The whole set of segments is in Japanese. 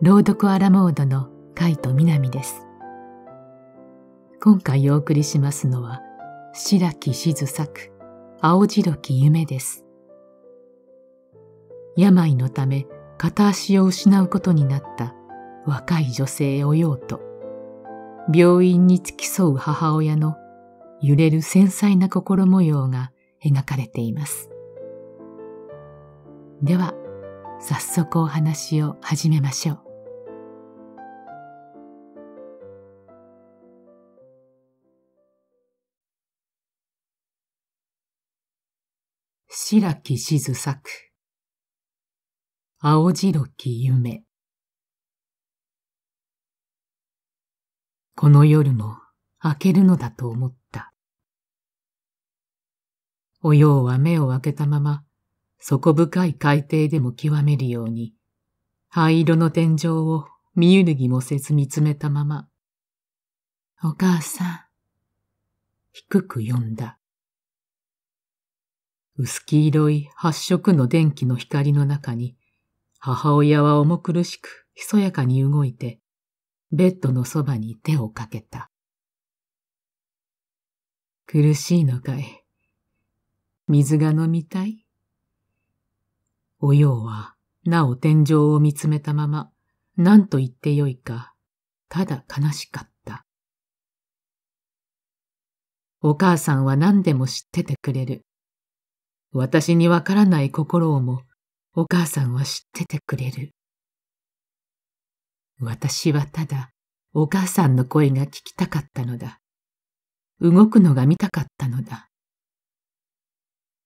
朗読アラモードの海と南です。今回お送りしますのは、白木静作、青白き夢です。病のため片足を失うことになった若い女性おようと、病院に付き添う母親の揺れる繊細な心模様が描かれています。では、早速お話を始めましょう。白き静作。青白き夢。この夜も明けるのだと思った。おようは目を開けたまま、底深い海底でも極めるように、灰色の天井を見ゆるぎもせず見つめたまま、お母さん、低く呼んだ。薄黄色い発色の電気の光の中に、母親は重苦しく、ひそやかに動いて、ベッドのそばに手をかけた。苦しいのかい。水が飲みたいおようは、なお天井を見つめたまま、何と言ってよいか、ただ悲しかった。お母さんは何でも知っててくれる。私にわからない心をもお母さんは知っててくれる。私はただお母さんの声が聞きたかったのだ。動くのが見たかったのだ。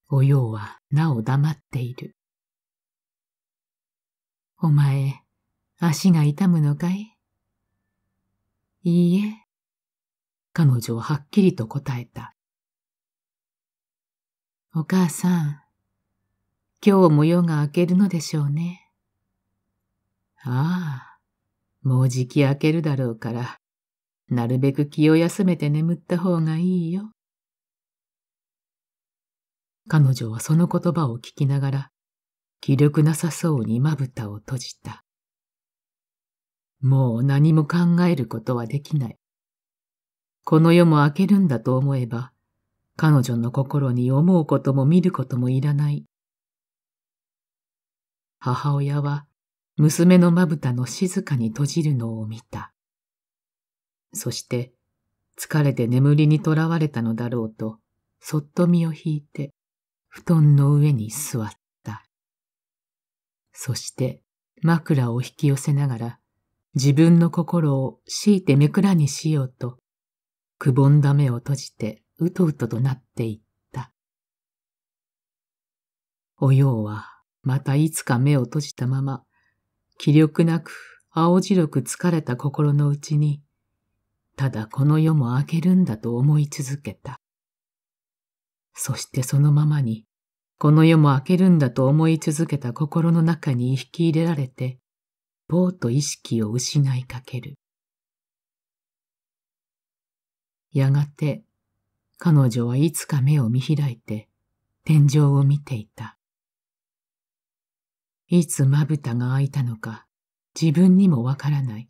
おようはなお黙っている。お前、足が痛むのかいいいえ。彼女ははっきりと答えた。お母さん、今日も夜が明けるのでしょうね。ああ、もうじき明けるだろうから、なるべく気を休めて眠った方がいいよ。彼女はその言葉を聞きながら、気力なさそうにまぶたを閉じた。もう何も考えることはできない。この世も明けるんだと思えば、彼女の心に思うことも見ることもいらない。母親は娘のまぶたの静かに閉じるのを見た。そして、疲れて眠りにとらわれたのだろうと、そっと身を引いて、布団の上に座った。そして、枕を引き寄せながら、自分の心を強いてめくらにしようと、くぼんだ目を閉じてうとうととなっていった。おようは、またいつか目を閉じたまま、気力なく、青白く疲れた心のうちに、ただこの世も明けるんだと思い続けた。そしてそのままに、この世も明けるんだと思い続けた心の中に引き入れられて、ぼうと意識を失いかける。やがて彼女はいつか目を見開いて天井を見ていた。いつまぶたが開いたのか自分にもわからない。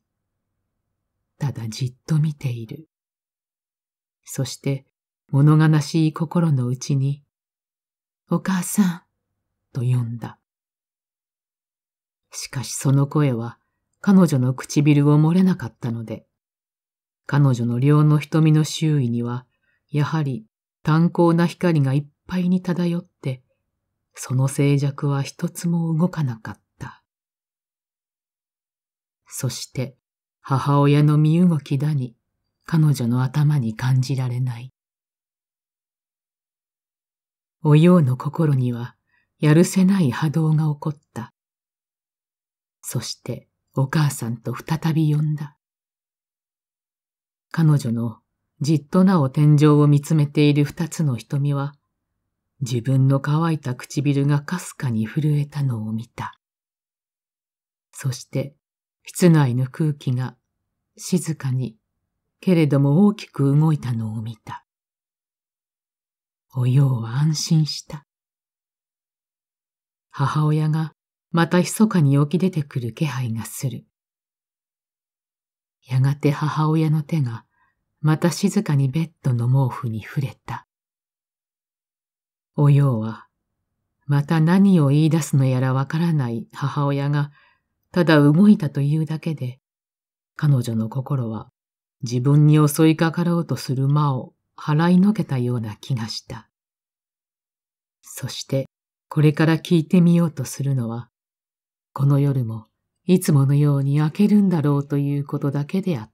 ただじっと見ている。そして物悲しい心のうちに、お母さんと呼んだ。しかしその声は彼女の唇を漏れなかったので、彼女の両の瞳の周囲にはやはり炭鉱な光がいっぱいに漂って、その静寂は一つも動かなかった。そして母親の身動きだに彼女の頭に感じられない。おようの心にはやるせない波動が起こった。そしてお母さんと再び呼んだ。彼女のじっとなお天井を見つめている二つの瞳は、自分の乾いた唇がかすかに震えたのを見た。そして、室内の空気が静かに、けれども大きく動いたのを見た。おようは安心した。母親がまた密かに起き出てくる気配がする。やがて母親の手がまた静かにベッドの毛布に触れた。おようは、また何を言い出すのやらわからない母親が、ただ動いたというだけで、彼女の心は自分に襲いかかろうとする間を払いのけたような気がした。そして、これから聞いてみようとするのは、この夜もいつものように明けるんだろうということだけであった。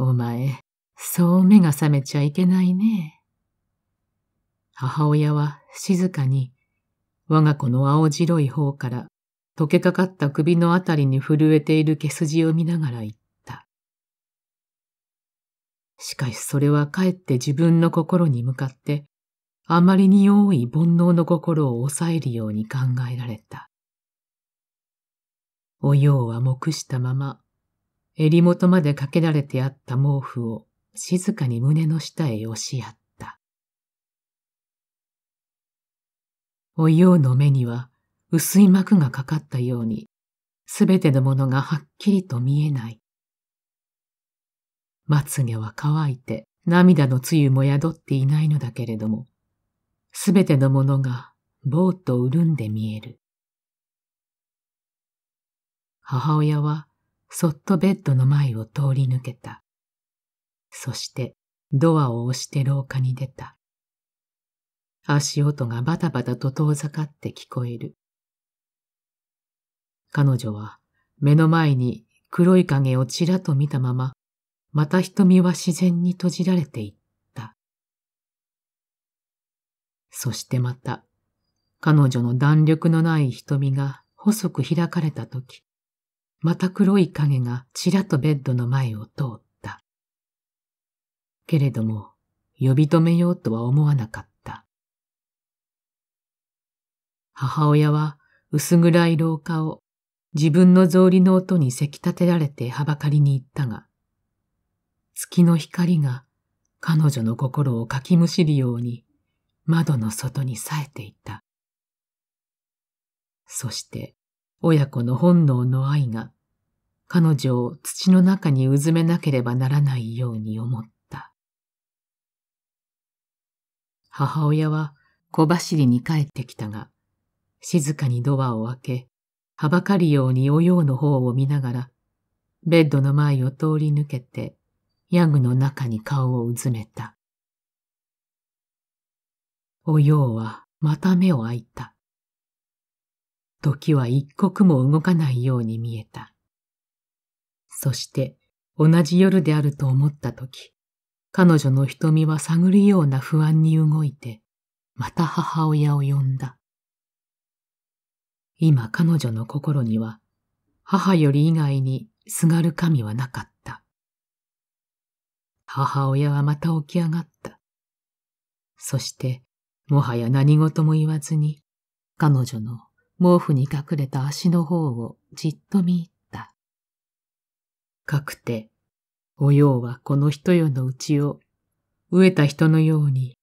お前、そう目が覚めちゃいけないね。母親は静かに我が子の青白い方から溶けかかった首のあたりに震えている毛筋を見ながら言った。しかしそれはかえって自分の心に向かってあまりに多い煩悩の心を抑えるように考えられた。おようは黙したまま襟元までかけられてあった毛布を静かに胸の下へ押しやった。およの目には薄い膜がかかったように、すべてのものがはっきりと見えない。まつげは乾いて涙のつゆも宿っていないのだけれども、すべてのものがぼーっと潤んで見える。母親はそっとベッドの前を通り抜けた。そしてドアを押して廊下に出た。足音がバタバタと遠ざかって聞こえる。彼女は目の前に黒い影をちらっと見たまま、また瞳は自然に閉じられていった。そしてまた、彼女の弾力のない瞳が細く開かれた時、また黒い影がちらとベッドの前を通った。けれども、呼び止めようとは思わなかった。母親は薄暗い廊下を自分の草履の音にせき立てられてはばかりに行ったが、月の光が彼女の心をかきむしるように窓の外に冴えていた。そして親子の本能の愛が彼女を土の中にうずめなければならないように思った。母親は小走りに帰ってきたが、静かにドアを開け、はばかるようにおようの方を見ながら、ベッドの前を通り抜けて、ヤグの中に顔をうずめた。おようはまた目を開いた。時は一刻も動かないように見えた。そして同じ夜であると思った時、彼女の瞳は探るような不安に動いて、また母親を呼んだ。今彼女の心には、母より以外にすがる神はなかった。母親はまた起き上がった。そして、もはや何事も言わずに、彼女の毛布に隠れた足の方をじっと見入った。かくて、おようはこの人よのうちを、飢えた人のように、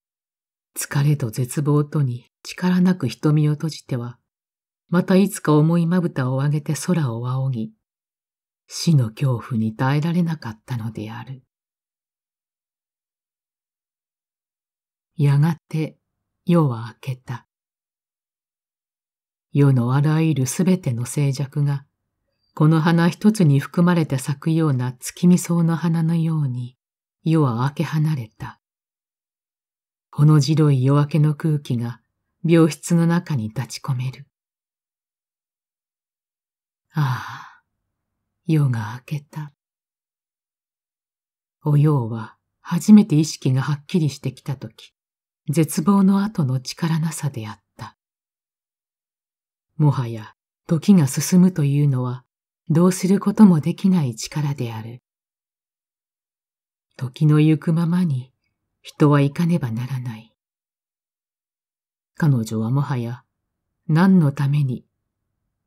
疲れと絶望とに力なく瞳を閉じては、またいつか重いまぶたを上げて空を仰ぎ、死の恐怖に耐えられなかったのである。やがて夜は明けた。世のあらゆるすべての静寂が、この花一つに含まれて咲くような月見草の花のように、夜は明け離れた。この白い夜明けの空気が病室の中に立ち込める。ああ、夜が明けた。おようは初めて意識がはっきりしてきたとき、絶望の後の力なさであった。もはや時が進むというのはどうすることもできない力である。時の行くままに人は行かねばならない。彼女はもはや何のために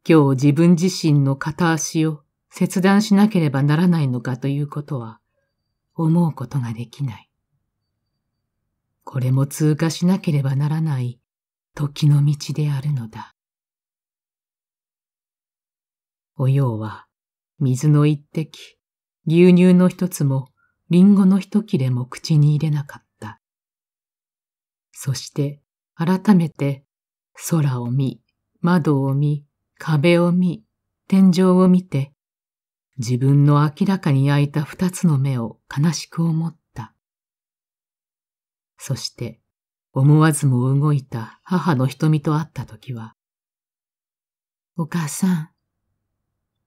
今日自分自身の片足を切断しなければならないのかということは思うことができない。これも通過しなければならない時の道であるのだ。おようは、水の一滴、牛乳の一つも、リンゴの一切れも口に入れなかった。そして、改めて、空を見、窓を見、壁を見、天井を見て、自分の明らかに開いた二つの目を悲しく思った。そして、思わずも動いた母の瞳と会った時は、お母さん、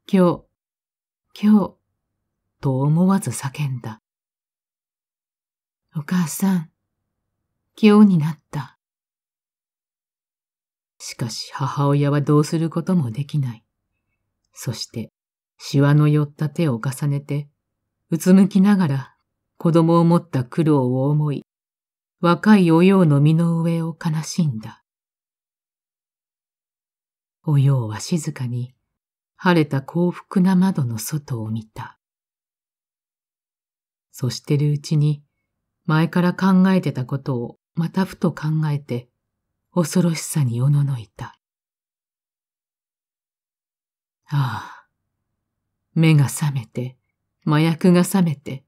今日、今日、と思わず叫んだ。お母さん、今日になった。しかし母親はどうすることもできない。そして、しわの寄った手を重ねて、うつむきながら子供を持った苦労を思い、若いおようの身の上を悲しんだ。おようは静かに晴れた幸福な窓の外を見た。そしてるうちに、前から考えてたことをまたふと考えて、恐ろしさにおののいた。ああ、目が覚めて、麻薬が覚めて、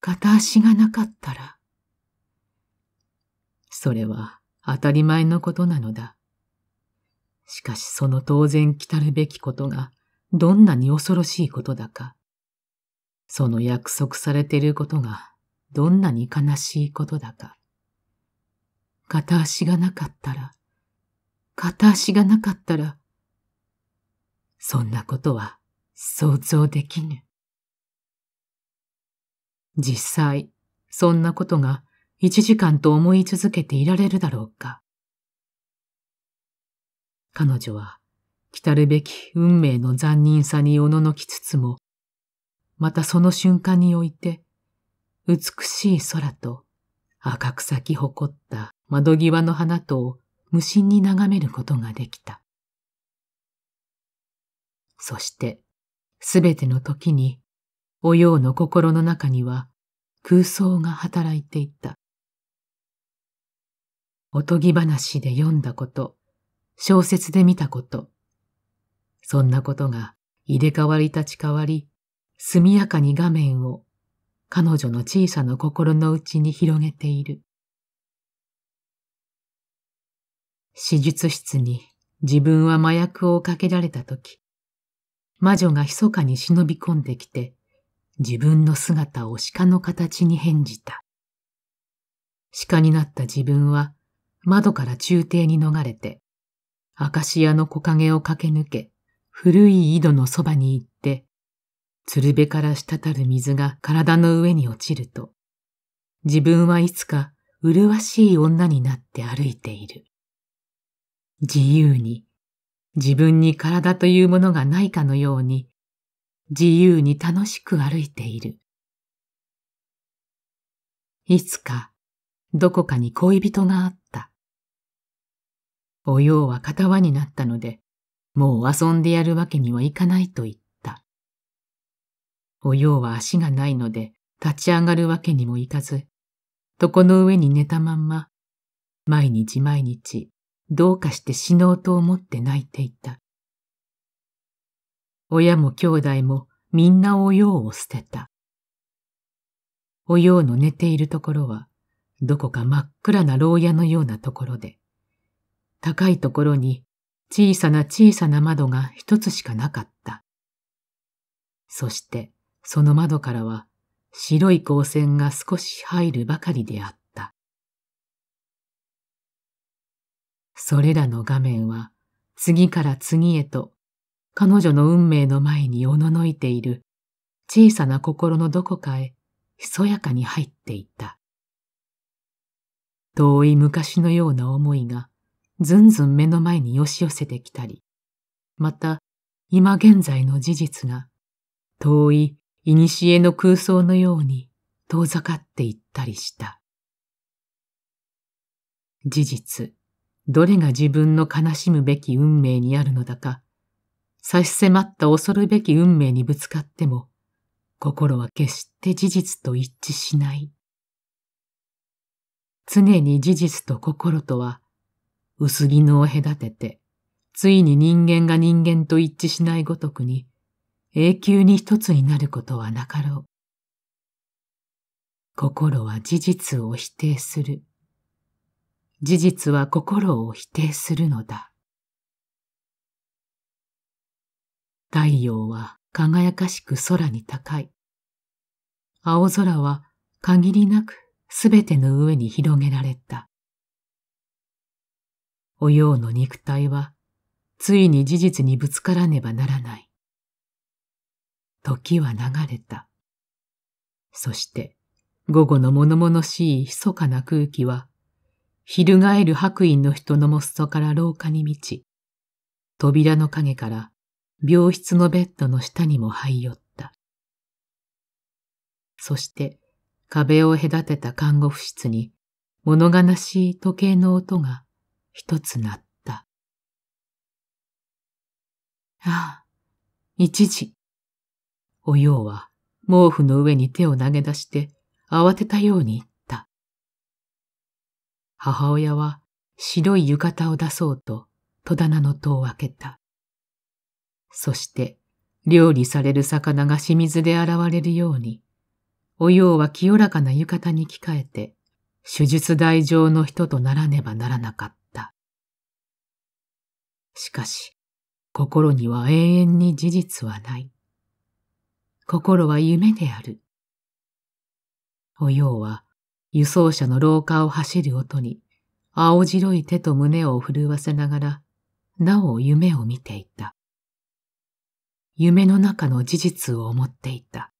片足がなかったら。それは当たり前のことなのだ。しかしその当然来たるべきことがどんなに恐ろしいことだか、その約束されていることがどんなに悲しいことだか。片足がなかったら、片足がなかったら、そんなことは想像できぬ。実際、そんなことが一時間と思い続けていられるだろうか。彼女は、来るべき運命の残忍さにおののきつつも、またその瞬間において、美しい空と赤く咲き誇った窓際の花とを無心に眺めることができた。そして、すべての時に、おようの心の中には空想が働いていた。おとぎ話で読んだこと、小説で見たこと。そんなことが入れ替わり立ち替わり、速やかに画面を彼女の小さな心の内に広げている。手術室に自分は麻薬をかけられた時、魔女が密かに忍び込んできて、自分の姿を鹿の形に変じた。鹿になった自分は窓から中庭に逃れて、アカシアの木陰を駆け抜け、古い井戸のそばに行って、鶴瓶から滴る水が体の上に落ちると、自分はいつか麗しい女になって歩いている。自由に、自分に体というものがないかのように、自由に楽しく歩いている。いつか、どこかに恋人があった。おようは片輪になったので、もう遊んでやるわけにはいかないと言った。おようは足がないので、立ち上がるわけにもいかず、床の上に寝たまんま、毎日毎日、どうかして死のうと思って泣いていた。親も兄弟もみんなおようを捨てた。おようの寝ているところは、どこか真っ暗な牢屋のようなところで、高いところに小さな小さな窓が一つしかなかった。そしてその窓からは白い光線が少し入るばかりであった。それらの画面は次から次へと彼女の運命の前におののいている小さな心のどこかへひそやかに入っていった。遠い昔のような思いがずんずん目の前に押し寄せてきたり、また今現在の事実が遠い古の空想のように遠ざかっていったりした。事実、どれが自分の悲しむべき運命にあるのだか、差し迫った恐るべき運命にぶつかっても、心は決して事実と一致しない。常に事実と心とは薄絹を隔てて、ついに人間が人間と一致しないごとくに、永久に一つになることはなかろう。心は事実を否定する。事実は心を否定するのだ。太陽は輝かしく空に高い。青空は限りなくすべての上に広げられた。おようの肉体は、ついに事実にぶつからねばならない。時は流れた。そして、午後の物々しい密かな空気は、翻る白衣の人のもっそから廊下に満ち、扉の影から病室のベッドの下にも這い寄った。そして壁を隔てた看護婦室に物悲しい時計の音が一つ鳴った。ああ、一時。おようは毛布の上に手を投げ出して慌てたように言った。母親は白い浴衣を出そうと戸棚の戸を開けた。そして料理される魚が清水で現れるように、おようは清らかな浴衣に着替えて、手術台上の人とならねばならなかった。しかし、心には永遠に事実はない。心は夢である。おようは、輸送車の廊下を走る音に、青白い手と胸を震わせながら、なお夢を見ていた。夢の中の事実を思っていた。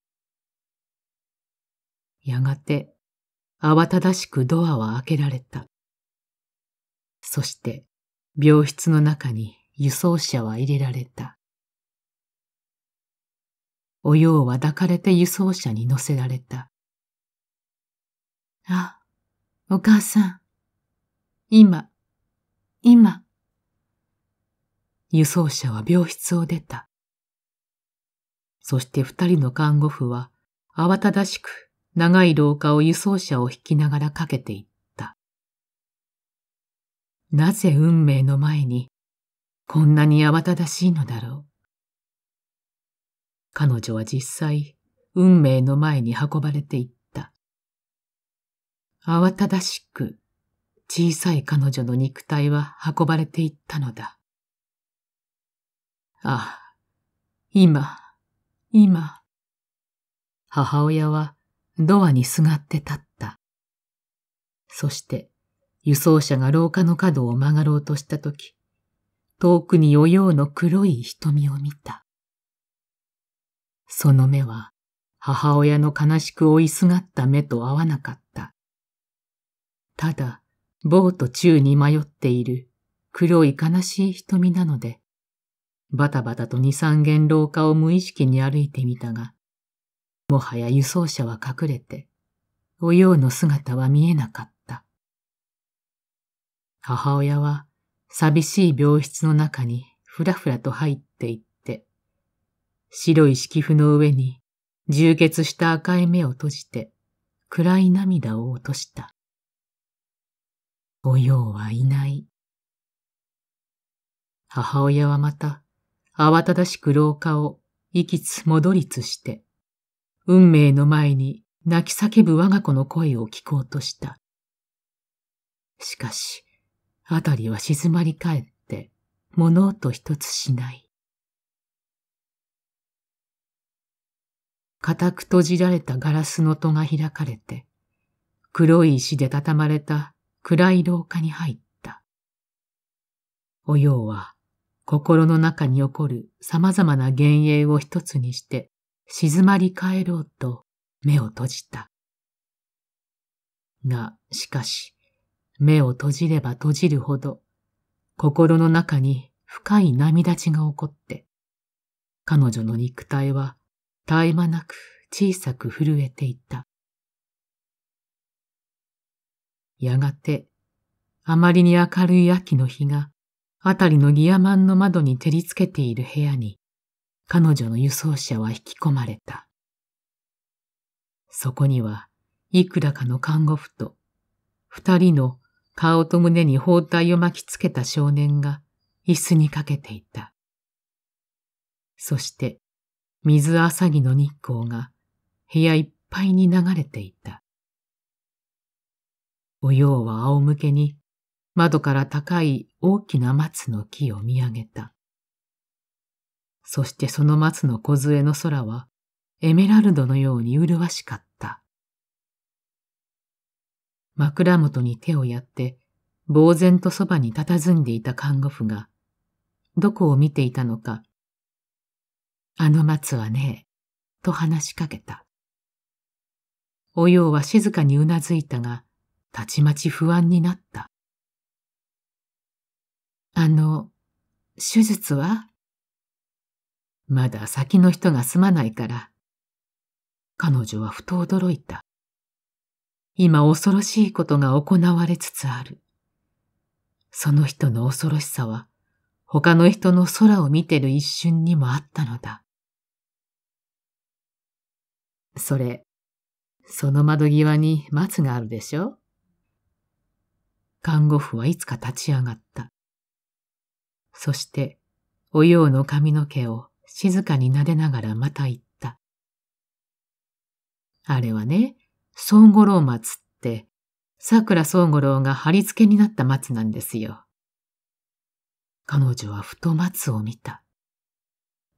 やがて、慌ただしくドアは開けられた。そして、病室の中に輸送車は入れられた。おようは抱かれて輸送車に乗せられた。あ、お母さん、今、今。輸送車は病室を出た。そして二人の看護婦は慌ただしく長い廊下を輸送車を引きながらかけていた。なぜ運命の前にこんなに慌ただしいのだろう。彼女は実際、運命の前に運ばれていった。慌ただしく、小さい彼女の肉体は運ばれていったのだ。ああ、今、今。母親はドアにすがって立った。そして輸送車が廊下の角を曲がろうとしたとき、遠くにおようの黒い瞳を見た。その目は母親の悲しく追いすがった目と合わなかった。ただ、某と宙に迷っている黒い悲しい瞳なので、バタバタと二三軒廊下を無意識に歩いてみたが、もはや輸送車は隠れて、おようの姿は見えなかった。母親は寂しい病室の中にふらふらと入っていって、白い敷布の上に充血した赤い目を閉じて暗い涙を落とした。おようはいない。母親はまた慌ただしく廊下を行きつ戻りつして、運命の前に泣き叫ぶ我が子の声を聞こうとした。しかし、辺りは静まり返って物音一つしない。固く閉じられたガラスの戸が開かれて、黒い石で畳まれた暗い廊下に入った。おようは心の中に起こる様々な幻影を一つにして静まり返ろうと目を閉じた。が、しかし、目を閉じれば閉じるほど、心の中に深い波立ちが起こって、彼女の肉体は絶え間なく小さく震えていた。やがて、あまりに明るい秋の日が、あたりのギアマンの窓に照りつけている部屋に、彼女の輸送車は引き込まれた。そこには、いくらかの看護婦と、二人の顔と胸に包帯を巻きつけた少年が椅子にかけていた。そして水あさぎの日光が部屋いっぱいに流れていた。おようは仰向けに窓から高い大きな松の木を見上げた。そしてその松の小杖の空はエメラルドのように麗しかった。枕元に手をやって、呆然とそばに佇んでいた看護婦が、どこを見ていたのか、あの松はねえ、と話しかけた。おようは静かにうなずいたが、たちまち不安になった。あの、手術はまだ先の人が済まないから。彼女はふと驚いた。今恐ろしいことが行われつつある。その人の恐ろしさは他の人の空を見てる一瞬にもあったのだ。それ、その窓際に松があるでしょ看護婦はいつか立ち上がった。そして、おようの髪の毛を静かに撫でながらまた言った。あれはね、宗五郎松って、桜宗五郎が貼り付けになった松なんですよ。彼女はふと松を見た。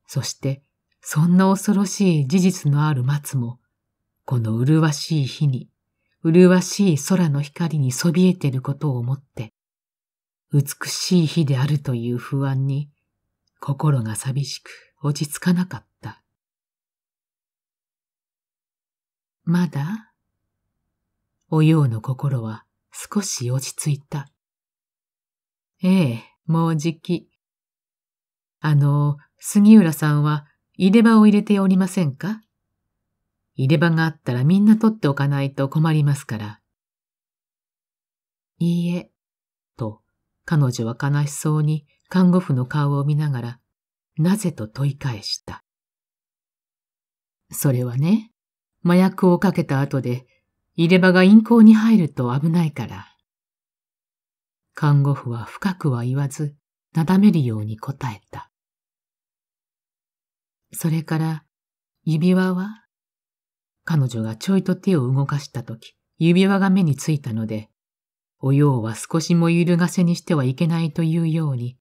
そして、そんな恐ろしい事実のある松も、この麗しい日に、麗しい空の光にそびえていることを思って、美しい日であるという不安に、心が寂しく落ち着かなかった。まだおようの心は少し落ち着いた。ええ、もうじき。あの、杉浦さんは入れ歯を入れておりませんか入れ歯があったらみんな取っておかないと困りますから。いいえ、と彼女は悲しそうに看護婦の顔を見ながら、なぜと問い返した。それはね、麻薬をかけた後で入れ歯が陰行に入ると危ないから。看護婦は深くは言わず、なだめるように答えた。それから、指輪は彼女がちょいと手を動かしたとき、指輪が目についたので、おようは少しも揺るがせにしてはいけないというように、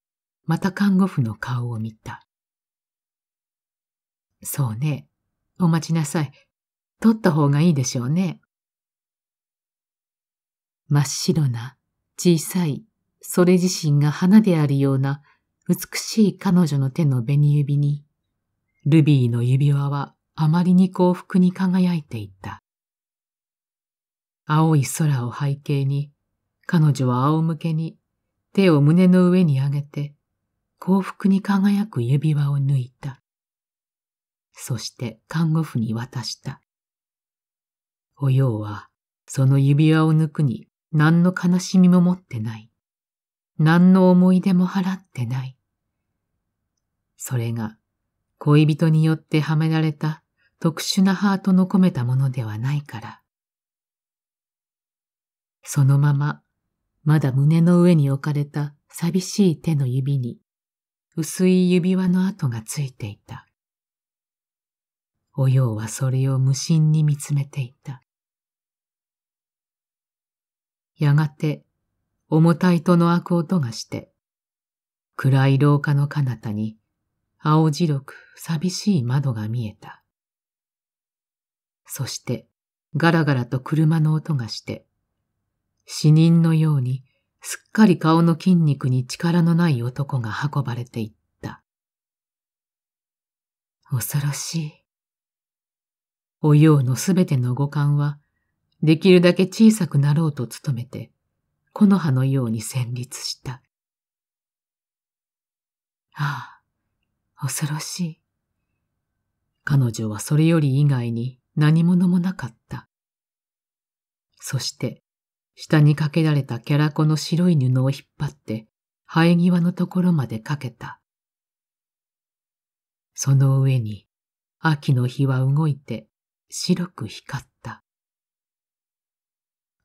また看護婦の顔を見た。そうね。お待ちなさい。取った方がいいでしょうね。真っ白な、小さい、それ自身が花であるような美しい彼女の手の紅指に、ルビーの指輪はあまりに幸福に輝いていた。青い空を背景に、彼女は仰向けに手を胸の上に上げて、幸福に輝く指輪を抜いた。そして看護婦に渡した。おようはその指輪を抜くに何の悲しみも持ってない。何の思い出も払ってない。それが恋人によってはめられた特殊なハートの込めたものではないから。そのまま、まだ胸の上に置かれた寂しい手の指に、薄い指輪の跡がついていた。おようはそれを無心に見つめていた。やがて重たいとの開く音がして、暗い廊下の彼方に青白く寂しい窓が見えた。そしてガラガラと車の音がして、死人のようにすっかり顔の筋肉に力のない男が運ばれていった。恐ろしい。おようのすべての五感はできるだけ小さくなろうと努めて、木の葉のように旋律した。ああ、恐ろしい。彼女はそれより以外に何者もなかった。そして、下にかけられたキャラコの白い布を引っ張って、生え際のところまでかけた。その上に、秋の日は動いて白く光った。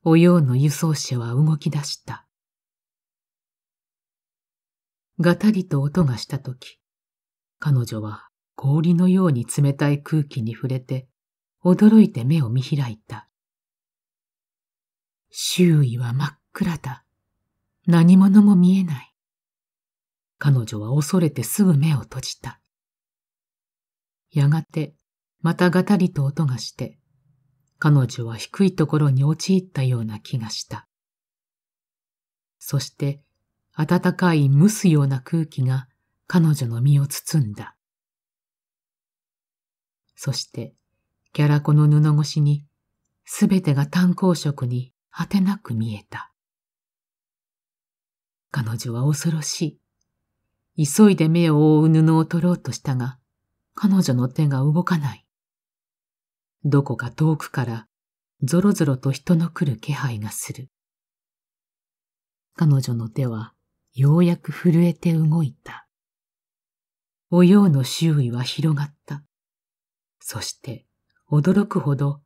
おようの輸送車は動き出した。がたりと音がしたとき、彼女は氷のように冷たい空気に触れて、驚いて目を見開いた。周囲は真っ暗だ。何者も見えない。彼女は恐れてすぐ目を閉じた。やがて、またがたりと音がして、彼女は低いところに陥ったような気がした。そして、暖かい蒸すような空気が彼女の身を包んだ。そして、キャラコの布越しに、すべてが炭鉱色に果てなく見えた。彼女は恐ろしい。急いで目を覆う布を取ろうとしたが、彼女の手が動かない。どこか遠くからぞろぞろと人の来る気配がする。彼女の手はようやく震えて動いた。おようの周囲は広がった。そして驚くほど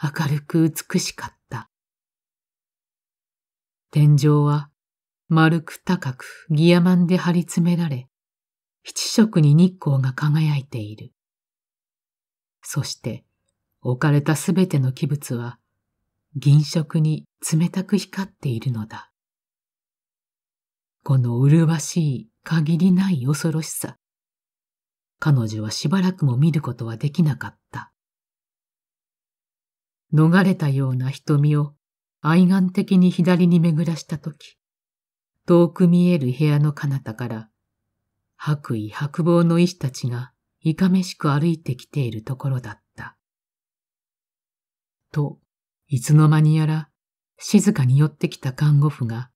明るく美しかった。天井は丸く高くギアマンで張り詰められ、七色に日光が輝いている。そして置かれたすべての器物は銀色に冷たく光っているのだ。この麗しい限りない恐ろしさ。彼女はしばらくも見ることはできなかった。逃れたような瞳を愛眼的に左に巡らしたとき、遠く見える部屋の彼方から、白衣白帽の医師たちがいかめしく歩いてきているところだった。と、いつの間にやら、静かに寄ってきた看護婦が、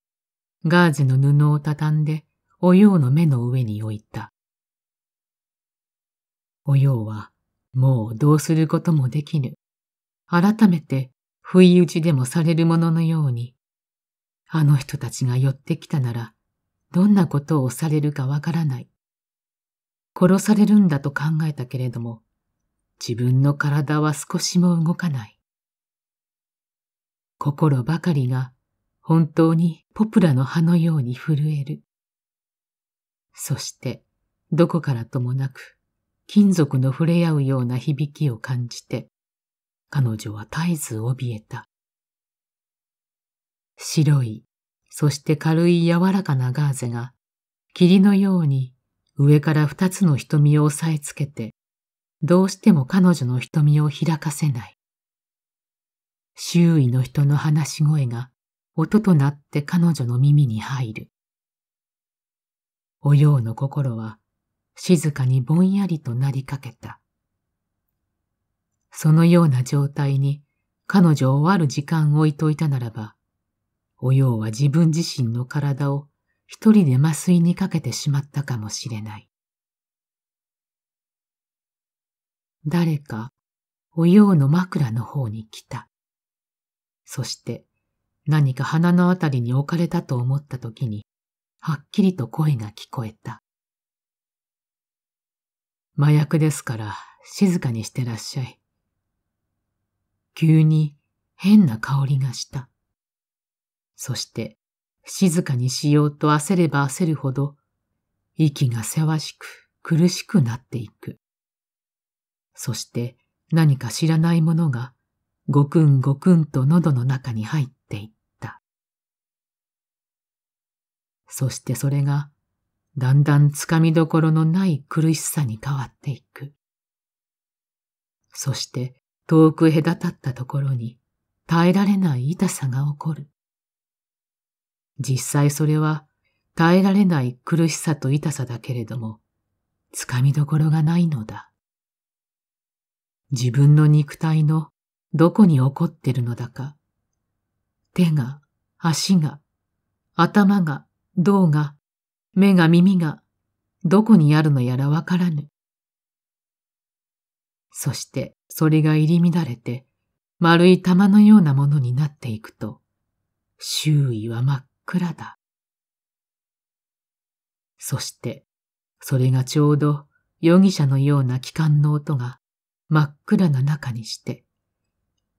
ガーゼの布を畳んで、おようの目の上に置いた。おようは、もうどうすることもできぬ。改めて、不意打ちでもされるもののように、あの人たちが寄ってきたなら、どんなことをされるかわからない。殺されるんだと考えたけれども、自分の体は少しも動かない。心ばかりが本当にポプラの葉のように震える。そして、どこからともなく、金属の触れ合うような響きを感じて、彼女は絶えず怯えた。白い、そして軽い柔らかなガーゼが、霧のように上から二つの瞳を押さえつけて、どうしても彼女の瞳を開かせない。周囲の人の話し声が音となって彼女の耳に入る。おようの心は静かにぼんやりとなりかけた。そのような状態に彼女をある時間置いといたならば、おようは自分自身の体を一人で麻酔にかけてしまったかもしれない。誰かおようの枕の方に来た。そして何か鼻のあたりに置かれたと思った時に、はっきりと声が聞こえた。麻薬ですから静かにしてらっしゃい。急に変な香りがした。そして静かにしようと焦れば焦るほど息がせわしく苦しくなっていく。そして何か知らないものがごくんごくんと喉の中に入っていった。そしてそれが、だんだんつかみどころのない苦しさに変わっていく。そして遠く隔たったところに耐えられない痛さが起こる。実際それは耐えられない苦しさと痛さだけれども、つかみどころがないのだ。自分の肉体のどこに起こってるのだか。手が、足が、頭が、胴が、目が耳が、どこにあるのやらわからぬ。そしてそれが入り乱れて、丸い玉のようなものになっていくと、周囲は真っ暗だ。そして、それがちょうど容疑者のような機関の音が真っ暗な中にして、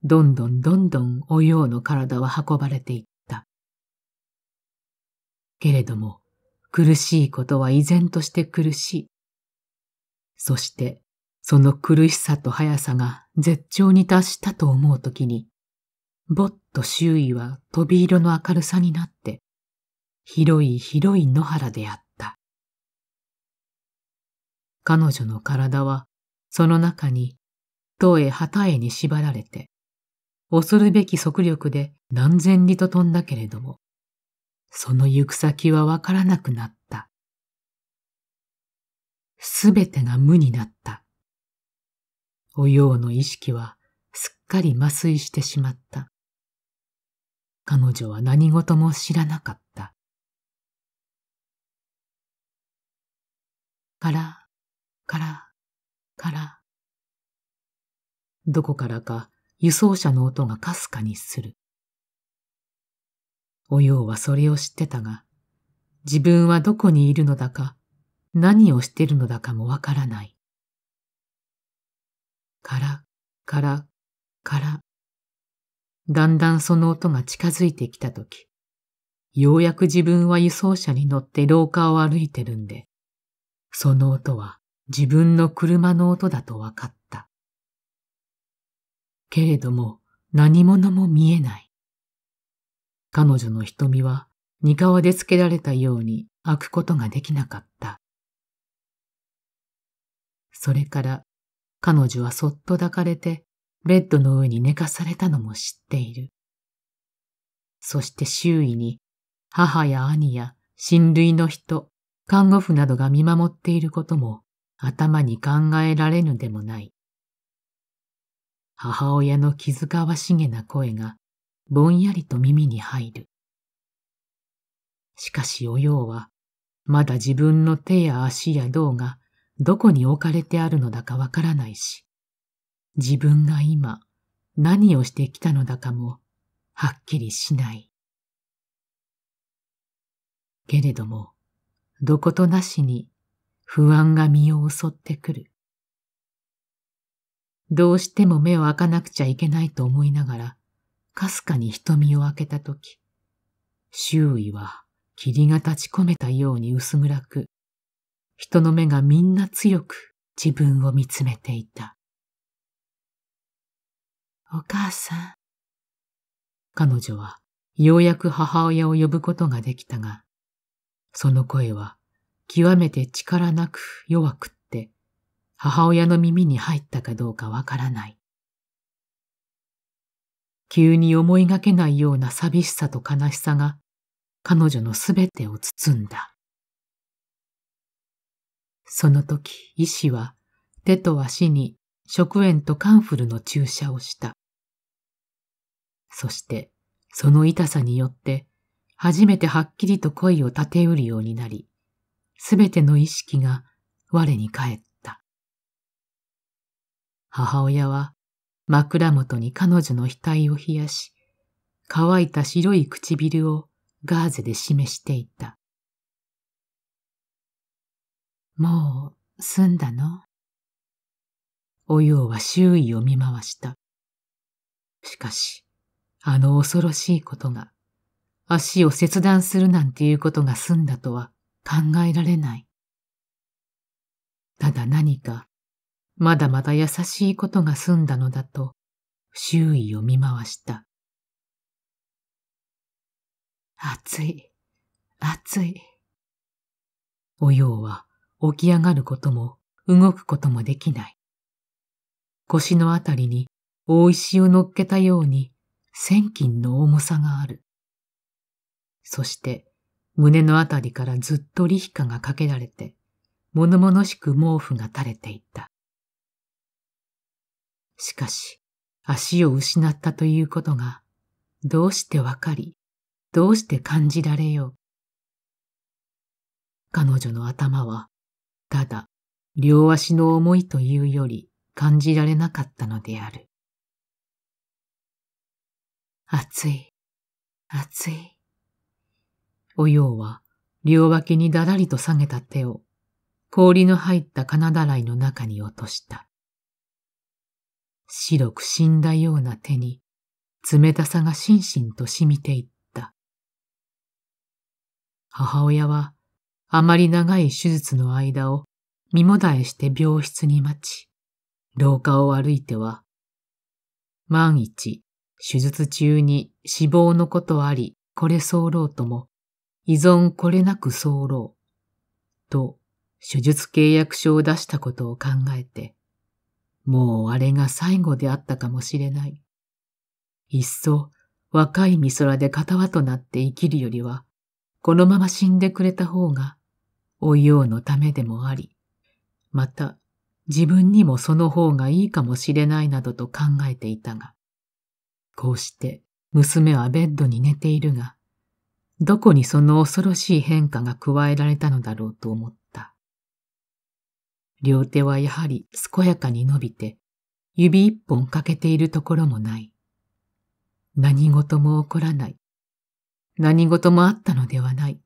どんどんどんどんおようの体は運ばれていった。けれども、苦しいことは依然として苦しい。そして、その苦しさと速さが絶頂に達したと思うときに、ぼっと周囲は飛び色の明るさになって、広い広い野原であった。彼女の体は、その中に、えは旗えに縛られて、恐るべき速力で何千里と飛んだけれども、その行く先はわからなくなった。すべてが無になった。おようの意識はすっかり麻酔してしまった。彼女は何事も知らなかった。から、から、から。どこからか輸送車の音がかすかにする。おようはそれを知ってたが、自分はどこにいるのだか、何をしてるのだかもわからない。から、から、から。だんだんその音が近づいてきたとき、ようやく自分は輸送車に乗って廊下を歩いてるんで、その音は自分の車の音だとわかった。けれども何者も見えない。彼女の瞳は二皮でつけられたように開くことができなかった。それから彼女はそっと抱かれてベッドの上に寝かされたのも知っている。そして周囲に母や兄や親類の人、看護婦などが見守っていることも頭に考えられぬでもない。母親の気遣わしげな声がぼんやりと耳に入る。しかしおようは、まだ自分の手や足や胴がどこに置かれてあるのだかわからないし、自分が今何をしてきたのだかもはっきりしない。けれども、どことなしに不安が身を襲ってくる。どうしても目を開かなくちゃいけないと思いながら、かすかに瞳を開けたとき、周囲は霧が立ち込めたように薄暗く、人の目がみんな強く自分を見つめていた。お母さん。彼女はようやく母親を呼ぶことができたが、その声は極めて力なく弱く母親の耳に入ったかどうかわからない。急に思いがけないような寂しさと悲しさが彼女のすべてを包んだ。その時、医師は手と足に食塩とカンフルの注射をした。そして、その痛さによって、初めてはっきりと恋を立てうるようになり、すべての意識が我に返った。母親は枕元に彼女の額を冷やし、乾いた白い唇をガーゼで示していた。もう済んだのおようは周囲を見回した。しかし、あの恐ろしいことが、足を切断するなんていうことが済んだとは考えられない。ただ何かまだまだ優しいことが済んだのだと、周囲を見回した。暑い、暑い。おようは起き上がることも動くこともできない。腰のあたりに大石を乗っけたように千金の重さがある。そして胸のあたりからずっとリヒカがかけられて、物々しく毛布が垂れていた。しかし、足を失ったということが、どうしてわかり、どうして感じられよう。彼女の頭は、ただ、両足の思いというより感じられなかったのである。暑い、暑い。おようは、両脇にだらりと下げた手を、氷の入った金だらいの中に落とした。白く死んだような手に、冷たさが心身と染みていった。母親は、あまり長い手術の間を、身もだえして病室に待ち、廊下を歩いては、万一、手術中に死亡のことあり、これ候うとも、依存これなく候う、と、手術契約書を出したことを考えて、もうあれが最後であったかもしれない。いっそ若い美空で片となって生きるよりは、このまま死んでくれた方が、おようのためでもあり、また自分にもその方がいいかもしれないなどと考えていたが、こうして娘はベッドに寝ているが、どこにその恐ろしい変化が加えられたのだろうと思った。両手はやはり健やかに伸びて、指一本欠けているところもない。何事も起こらない。何事もあったのではない。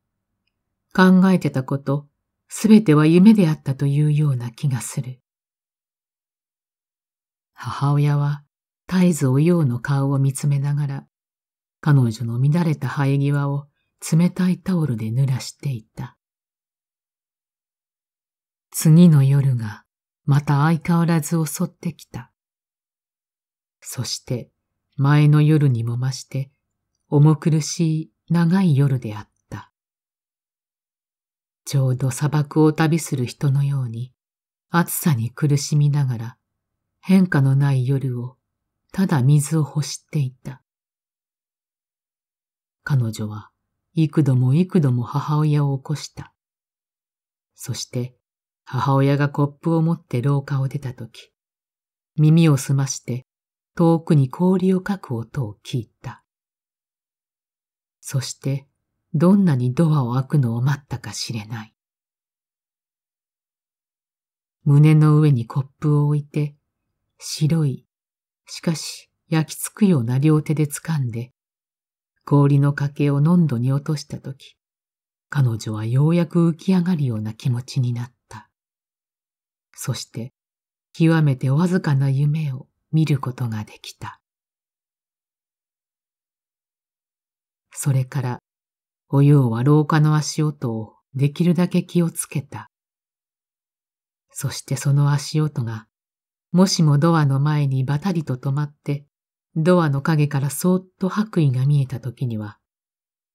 考えてたこと、すべては夢であったというような気がする。母親は絶えずおようの顔を見つめながら、彼女の乱れた生え際を冷たいタオルで濡らしていた。次の夜がまた相変わらず襲ってきた。そして前の夜にも増して重苦しい長い夜であった。ちょうど砂漠を旅する人のように暑さに苦しみながら変化のない夜をただ水を欲していた。彼女は幾度も幾度も母親を起こした。そして母親がコップを持って廊下を出たとき、耳を澄まして遠くに氷をかく音を聞いた。そして、どんなにドアを開くのを待ったか知れない。胸の上にコップを置いて、白い、しかし焼きつくような両手で掴んで、氷の欠けを何度に落としたとき、彼女はようやく浮き上がるような気持ちになった。そして極めてわずかな夢を見ることができた。それから、おようは廊下の足音をできるだけ気をつけた。そしてその足音が、もしもドアの前にばたりと止まって、ドアの影からそっと白衣が見えた時には、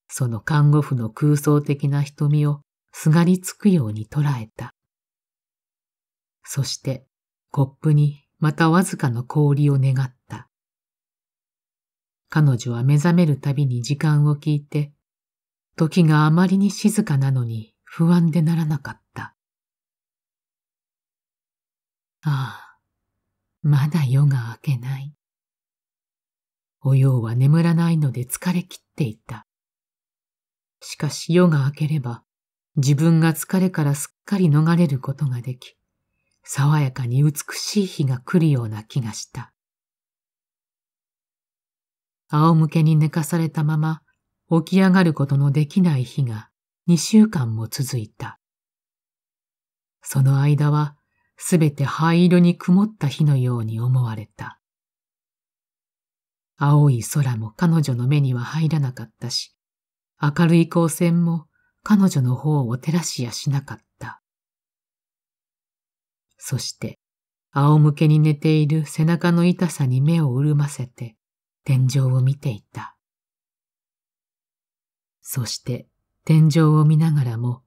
その看護婦の空想的な瞳をすがりつくように捉えた。そしてコップにまたわずかの氷を願った。彼女は目覚めるたびに時間を聞いて、時があまりに静かなのに不安でならなかった。ああ、まだ夜が明けない。おようは眠らないので疲れきっていた。しかし夜が明ければ、自分が疲れからすっかり逃れることができ、爽やかに美しい日が来るような気がした。仰向けに寝かされたまま起き上がることのできない日が2週間も続いた。その間はすべて灰色に曇った日のように思われた。青い空も彼女の目には入らなかったし、明るい光線も彼女の方を照らしやしなかった。そして、仰向けに寝ている背中の痛さに目を潤ませて、天井を見ていた。そして、天井を見ながらも、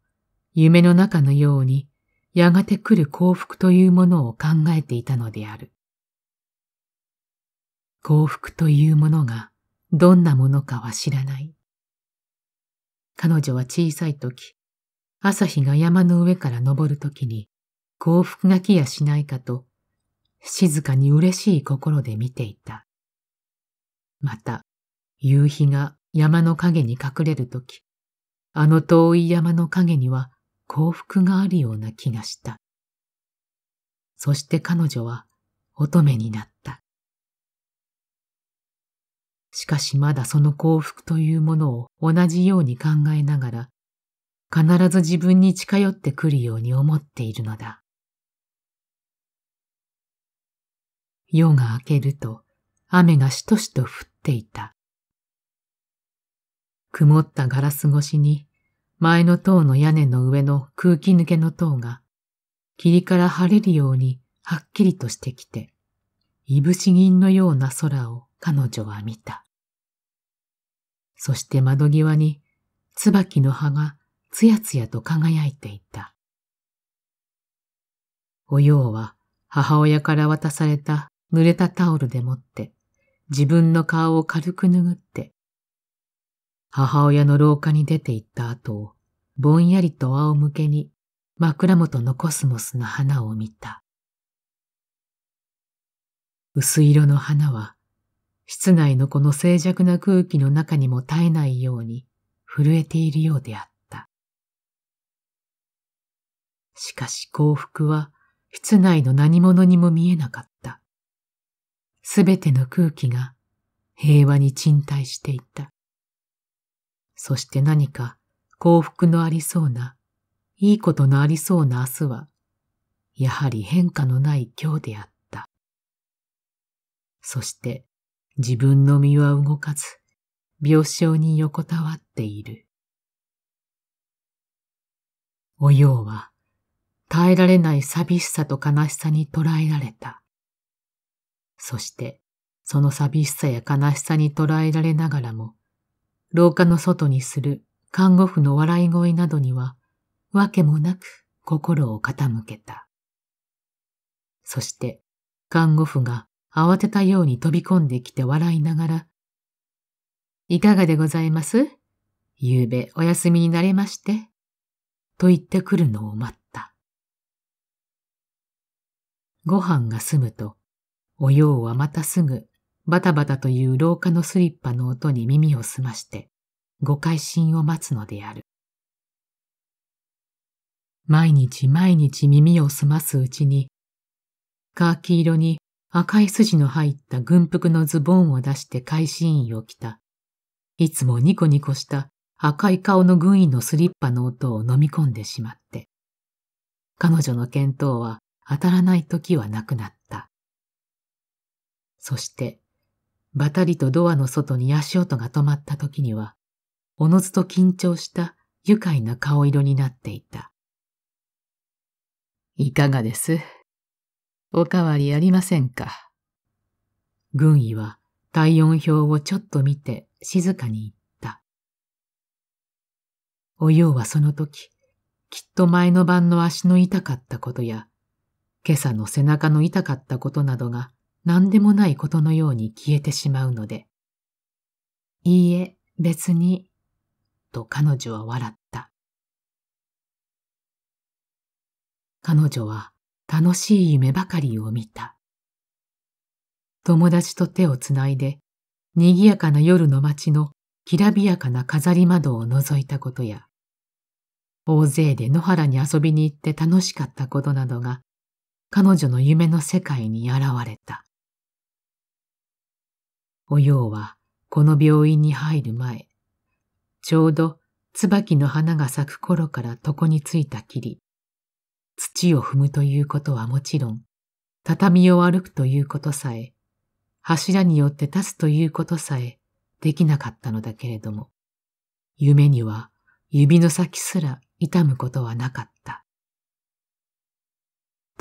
夢の中のように、やがて来る幸福というものを考えていたのである。幸福というものがどんなものかは知らない。彼女は小さい時、朝日が山の上から登る時に、幸福が来やしないかと、静かに嬉しい心で見ていた。また、夕日が山の影に隠れるとき、あの遠い山の影には幸福があるような気がした。そして彼女は乙女になった。しかしまだその幸福というものを同じように考えながら、必ず自分に近寄ってくるように思っているのだ。夜が明けると雨がしとしと降っていた。曇ったガラス越しに前の塔の屋根の上の空気抜けの塔が霧から晴れるようにはっきりとしてきて、いぶし銀のような空を彼女は見た。そして窓際に椿の葉がつやつやと輝いていた。おようは母親から渡された濡れたタオルでもって、自分の顔を軽く拭って、母親の廊下に出て行った後を、ぼんやりと仰向けに枕元のコスモスの花を見た。薄色の花は、室内のこの静寂な空気の中にも耐えないように震えているようであった。しかし幸福は室内の何者にも見えなかっすべての空気が平和に沈滞していった。そして何か幸福のありそうな、いいことのありそうな明日は、やはり変化のない今日であった。そして自分の身は動かず、病床に横たわっている。おようは耐えられない寂しさと悲しさに捕らえられた。そして、その寂しさや悲しさに捉えられながらも、廊下の外にする看護婦の笑い声などには、わけもなく心を傾けた。そして、看護婦が慌てたように飛び込んできて笑いながら、いかがでございますゆうべお休みになれまして、と言ってくるのを待った。ご飯が済むと、おようはまたすぐ、バタバタという廊下のスリッパの音に耳を澄まして、ご会心を待つのである。毎日毎日耳を澄ますうちに、カーキ色に赤い筋の入った軍服のズボンを出して会心員を着た、いつもニコニコした赤い顔の軍医のスリッパの音を飲み込んでしまって、彼女の見当は当たらない時はなくなった。そして、ばたりとドアの外に足音が止まった時には、おのずと緊張した愉快な顔色になっていた。いかがですおかわりありませんか軍医は体温表をちょっと見て静かに言った。おようはその時、きっと前の晩の足の痛かったことや、今朝の背中の痛かったことなどが何でもないことのように消えてしまうので、いいえ、別に、と彼女は笑った。彼女は楽しい夢ばかりを見た。友達と手をつないで、賑やかな夜の街のきらびやかな飾り窓を覗いたことや、大勢で野原に遊びに行って楽しかったことなどが、彼女の夢の世界に現れた。おようはこの病院に入る前、ちょうど椿の花が咲く頃から床についたきり、土を踏むということはもちろん、畳を歩くということさえ、柱によって立つということさえできなかったのだけれども、夢には指の先すら痛むことはなかった。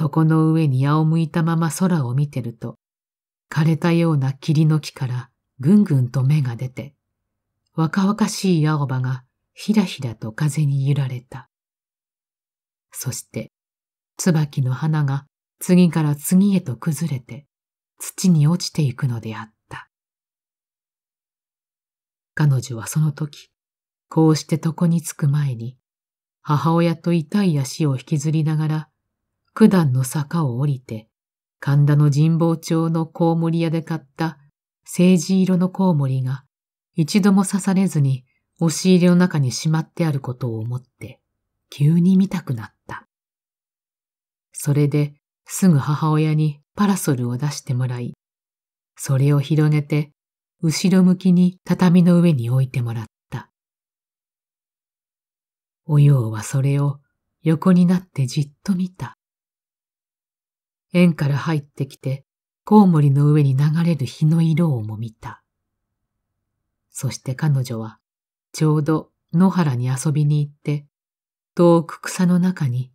床の上に仰向いたまま空を見てると、枯れたような霧の木からぐんぐんと芽が出て、若々しい青葉がひらひらと風に揺られた。そして、椿の花が次から次へと崩れて、土に落ちていくのであった。彼女はその時、こうして床に着く前に、母親と痛い足を引きずりながら、九段の坂を降りて神田の神保町のコウモリ屋で買った青磁色のコウモリが一度も刺されずに押し入れの中にしまってあることを思って急に見たくなった。それですぐ母親にパラソルを出してもらい、それを広げて後ろ向きに畳の上に置いてもらった。おようはそれを横になってじっと見た。縁から入ってきてコウモリの上に流れる日の色をも見た。そして彼女はちょうど野原に遊びに行って遠く草の中に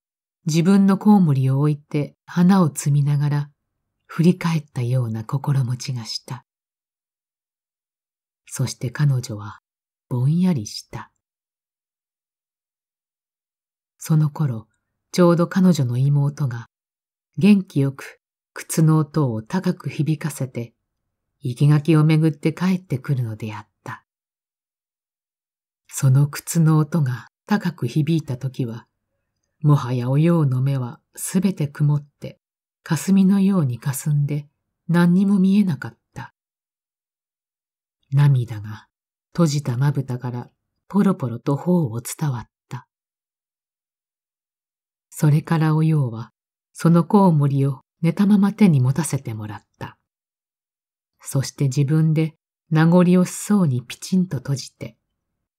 自分のコウモリを置いて花を摘みながら振り返ったような心持ちがした。そして彼女はぼんやりした。その頃、ちょうど彼女の妹が元気よく靴の音を高く響かせて、生垣をめぐって帰ってくるのであった。その靴の音が高く響いた時は、もはやおよの目はすべて曇って、霞のように霞んで何にも見えなかった。涙が閉じたまぶたからポロポロと頬を伝わった。それからおようはそのコウモリを寝たまま手に持たせてもらった。そして自分で名残をしそうにピチンと閉じて、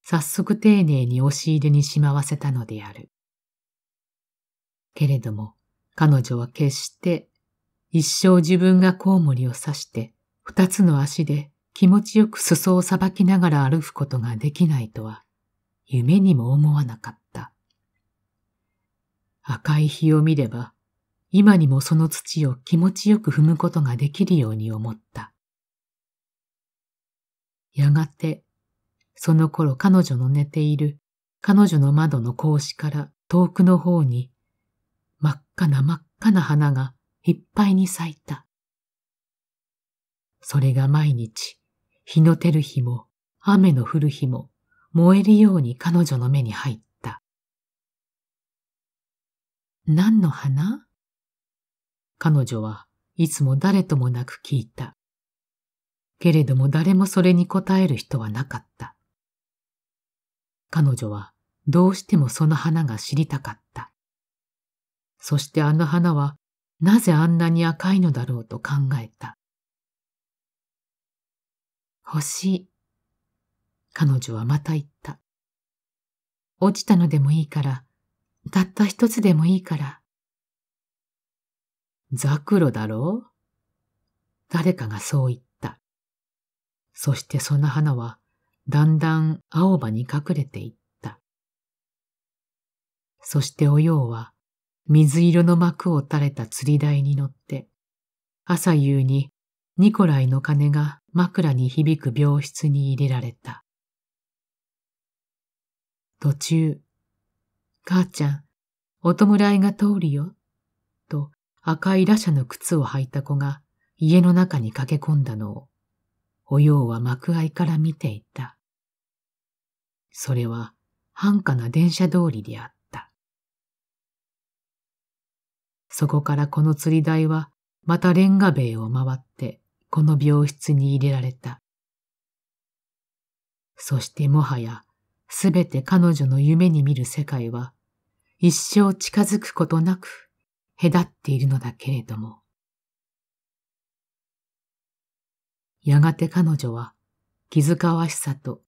早速丁寧に押し入れにしまわせたのである。けれども、彼女は決して一生自分がコウモリを刺して二つの足で気持ちよく裾をさばきながら歩くことができないとは夢にも思わなかった。赤い日を見れば今にもその土を気持ちよく踏むことができるように思った。やがて、その頃彼女の寝ている彼女の窓の格子から遠くの方に真っ赤な真っ赤な花がいっぱいに咲いた。それが毎日、日の照る日も雨の降る日も燃えるように彼女の目に入った。何の花彼女はいつも誰ともなく聞いた。けれども誰もそれに答える人はなかった。彼女はどうしてもその花が知りたかった。そしてあの花はなぜあんなに赤いのだろうと考えた。星。彼女はまた言った。落ちたのでもいいから、たった一つでもいいから、ザクロだろう誰かがそう言った。そしてその花はだんだん青葉に隠れていった。そしておようは水色の幕を垂れた釣り台に乗って朝夕にニコライの鐘が枕に響く病室に入れられた。途中、母ちゃん、お弔いが通るよ赤いラシャの靴を履いた子が家の中に駆け込んだのを、おようは幕開から見ていた。それは、繁華な電車通りであった。そこからこの釣り台は、またレンガ塀を回って、この病室に入れられた。そしてもはや、すべて彼女の夢に見る世界は、一生近づくことなく隔っているのだけれども、やがて彼女は気遣わしさと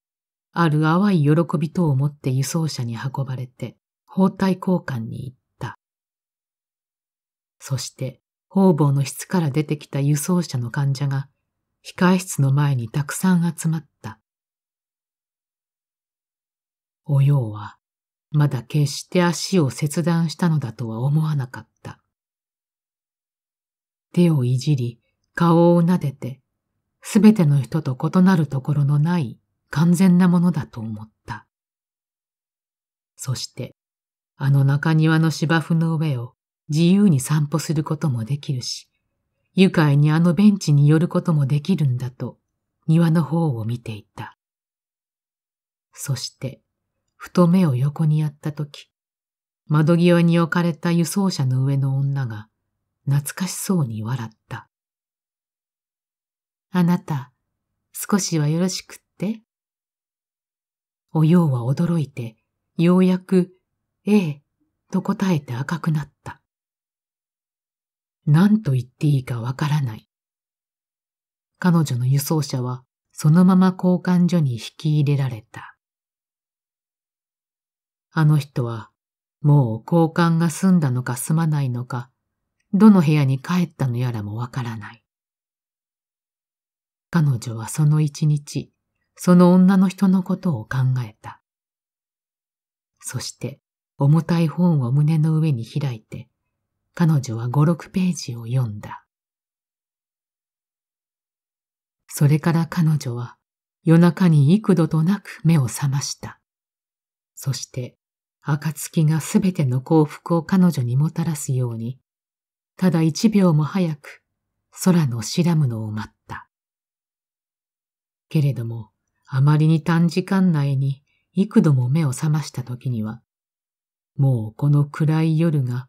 ある淡い喜びとを持って輸送車に運ばれて包帯交換に行った。そして方々の室から出てきた輸送車の患者が控室の前にたくさん集まった。おようはまだ決して足を切断したのだとは思わなかった。手をいじり、顔を撫でて、すべての人と異なるところのない完全なものだと思った。そして、あの中庭の芝生の上を自由に散歩することもできるし、愉快にあのベンチに寄ることもできるんだと庭の方を見ていた。そして、ふと目を横にやったとき、窓際に置かれた輸送車の上の女が懐かしそうに笑った。あなた、少しはよろしくって。おようは驚いて、ようやく、ええ、と答えて赤くなった。何と言っていいかわからない。彼女の輸送車はそのまま交換所に引き入れられた。あの人はもう交換が済んだのか済まないのかどの部屋に帰ったのやらもわからない。彼女はその一日、その女の人のことを考えた。そして重たい本を胸の上に開いて、彼女は五六ページを読んだ。それから彼女は夜中に幾度となく目を覚ました。そして、暁がすべての幸福を彼女にもたらすように、ただ一秒も早く空の白むのを待った。けれども、あまりに短時間内に幾度も目を覚ました時には、もうこの暗い夜が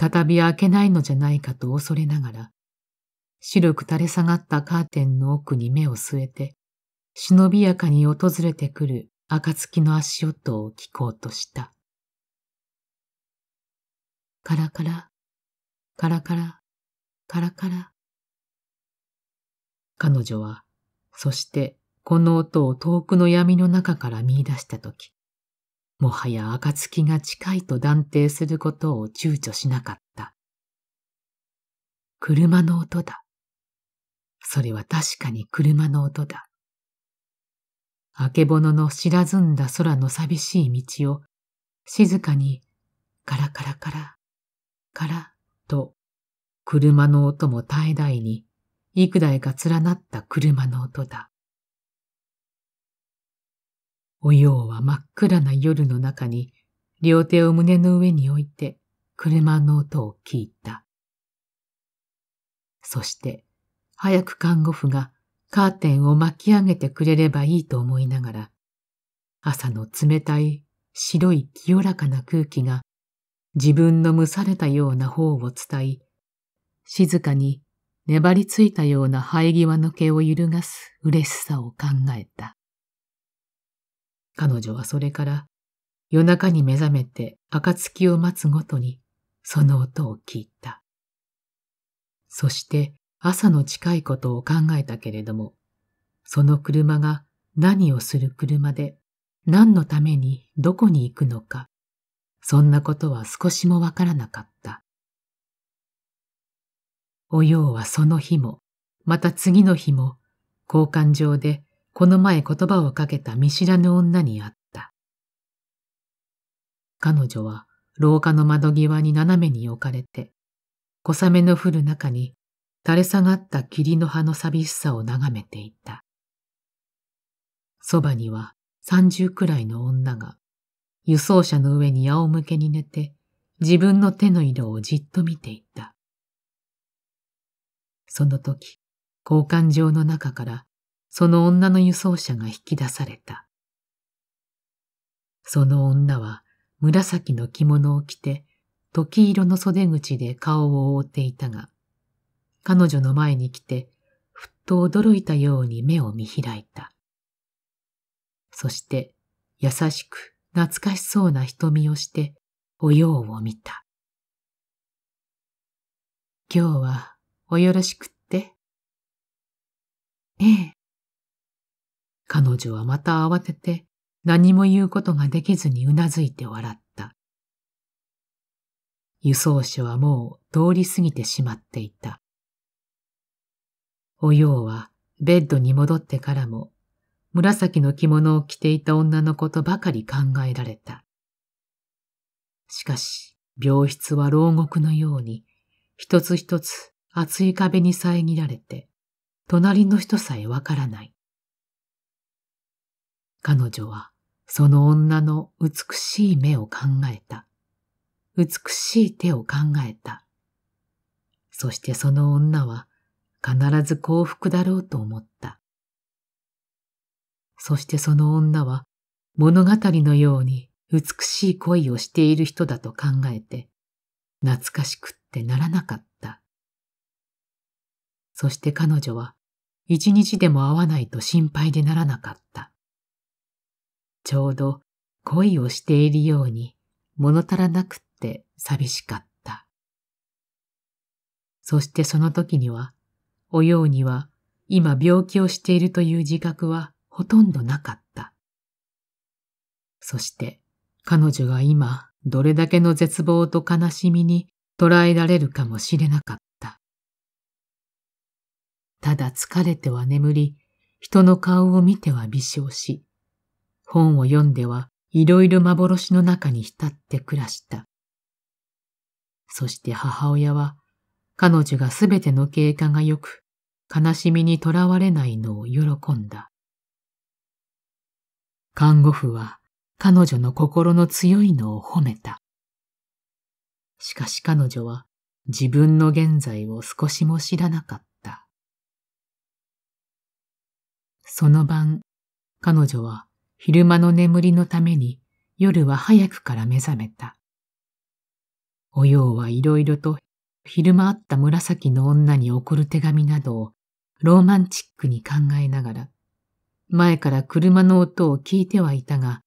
再び明けないのじゃないかと恐れながら、白く垂れ下がったカーテンの奥に目を据えて、忍びやかに訪れてくる暁の足音を聞こうとした。カラカラ、カラカラ、カラカラ。彼女は、そしてこの音を遠くの闇の中から見出したとき、もはや暁が近いと断定することを躊躇しなかった。車の音だ。それは確かに車の音だ。明けぼのの知らずんだ空の寂しい道を、静かに、カラカラカラ、カラ、と、車の音も絶え絶えに、幾台か連なった車の音だ。おようは真っ暗な夜の中に、両手を胸の上に置いて、車の音を聞いた。そして、早く看護婦がカーテンを巻き上げてくれればいいと思いながら、朝の冷たい白い清らかな空気が自分の蒸されたような頬を伝い、静かに粘りついたような生え際の毛を揺るがす嬉しさを考えた。彼女はそれから夜中に目覚めて暁を待つごとにその音を聞いた。そして朝の近いことを考えたけれども、その車が何をする車で何のためにどこに行くのか、そんなことは少しもわからなかった。おようはその日も、また次の日も、交換場でこの前言葉をかけた見知らぬ女に会った。彼女は廊下の窓際に斜めに置かれて、小雨の降る中に垂れ下がった霧の葉の寂しさを眺めていた。そばには三十くらいの女が輸送車の上に仰向けに寝て、自分の手の色をじっと見ていた。その時、交換場の中から、その女の輸送車が引き出された。その女は、紫の着物を着て、時色の袖口で顔を覆っていたが、彼女の前に来て、ふっと驚いたように目を見開いた。そして、優しく懐かしそうな瞳をして、おようを見た。今日はおよろしくって。ええ。彼女はまた慌てて何も言うことができずにうなずいて笑った。輸送車はもう通り過ぎてしまっていた。おようはベッドに戻ってからも紫の着物を着ていた女のことばかり考えられた。しかし、病室は牢獄のように、一つ一つ厚い壁に遮られて、隣の人さえわからない。彼女は、その女の美しい目を考えた。美しい手を考えた。そしてその女は、必ず幸福だろうと思った。そしてその女は物語のように美しい恋をしている人だと考えて、懐かしくってならなかった。そして彼女は一日でも会わないと心配でならなかった。ちょうど恋をしているように物足らなくって寂しかった。そしてその時には、おようには今病気をしているという自覚はほとんどなかった。そして彼女が今どれだけの絶望と悲しみに捉えられるかもしれなかった。ただ疲れては眠り、人の顔を見ては微笑し、本を読んではいろいろ幻の中に浸って暮らした。そして母親は彼女がすべての経過が良く、悲しみにとらわれないのを喜んだ。看護婦は彼女の心の強いのを褒めた。しかし彼女は自分の現在を少しも知らなかった。その晩、彼女は昼間の眠りのために夜は早くから目覚めた。おようはいろいろと昼間あった紫の女に送る手紙などをローマンチックに考えながら前から車の音を聞いてはいたが、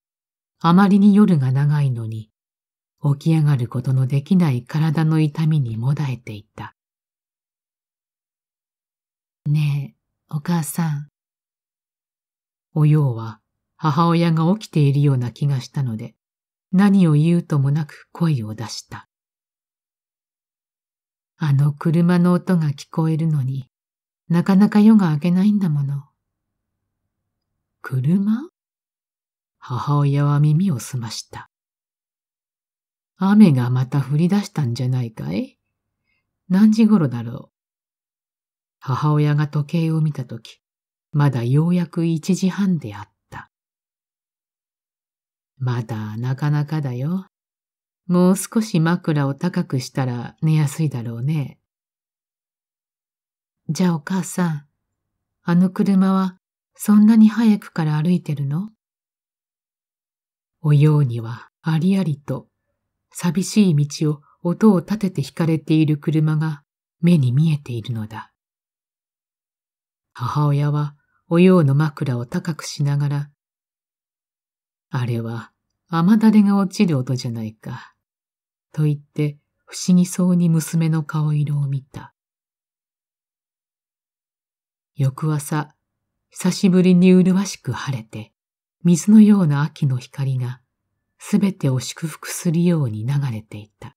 あまりに夜が長いのに、起き上がることのできない体の痛みにもだえていた。ねえ、お母さん。おようは母親が起きているような気がしたので、何を言うともなく声を出した。あの車の音が聞こえるのになかなか夜が明けないんだもの。車母親は耳を澄ました。雨がまた降り出したんじゃないかい何時頃だろう母親が時計を見たとき、まだようやく一時半であった。まだなかなかだよ。もう少し枕を高くしたら寝やすいだろうね。じゃあお母さん、あの車はそんなに早くから歩いてるのおようにはありありと寂しい道を音を立てて引かれている車が目に見えているのだ。母親はおようの枕を高くしながら、あれは雨だれが落ちる音じゃないか、と言って不思議そうに娘の顔色を見た。翌朝、久しぶりに麗しく晴れて、水のような秋の光が、すべてを祝福するように流れていた。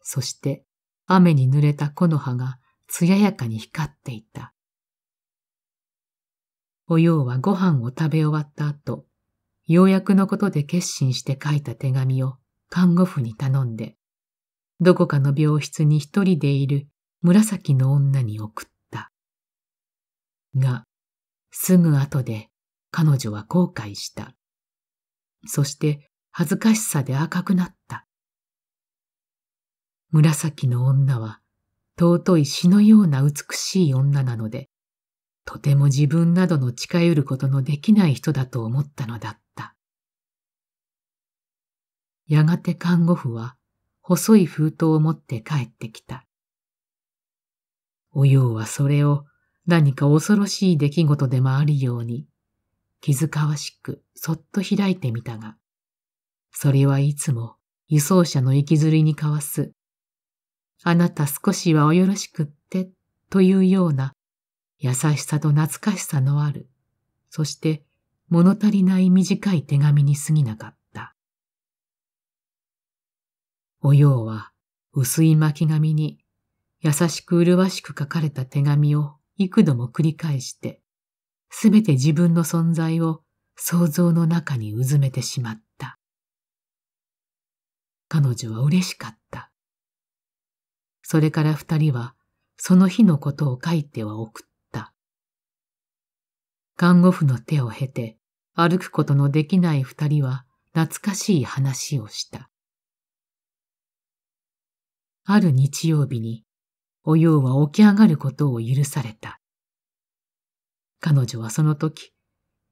そして、雨に濡れた木の葉が艶やかに光っていた。おようはご飯を食べ終わった後、ようやくのことで決心して書いた手紙を看護婦に頼んで、どこかの病室に一人でいる紫の女に送った。が、すぐ後で彼女は後悔した。そして恥ずかしさで赤くなった。紫の女は尊い詩のような美しい女なので、とても自分などの近寄ることのできない人だと思ったのだった。やがて看護婦は細い封筒を持って帰ってきた。おようはそれを何か恐ろしい出来事でもあるように、気遣わしくそっと開いてみたが、それはいつも輸送車の行きずりに交わす、あなた少しはおよろしくってというような優しさと懐かしさのある、そして物足りない短い手紙に過ぎなかった。おようは薄い巻紙に優しく麗しく書かれた手紙を幾度も繰り返して、すべて自分の存在を想像の中にうずめてしまった。彼女は嬉しかった。それから二人はその日のことを書いては送った。看護婦の手を経て歩くことのできない二人は懐かしい話をした。ある日曜日におようは起き上がることを許された。彼女はその時、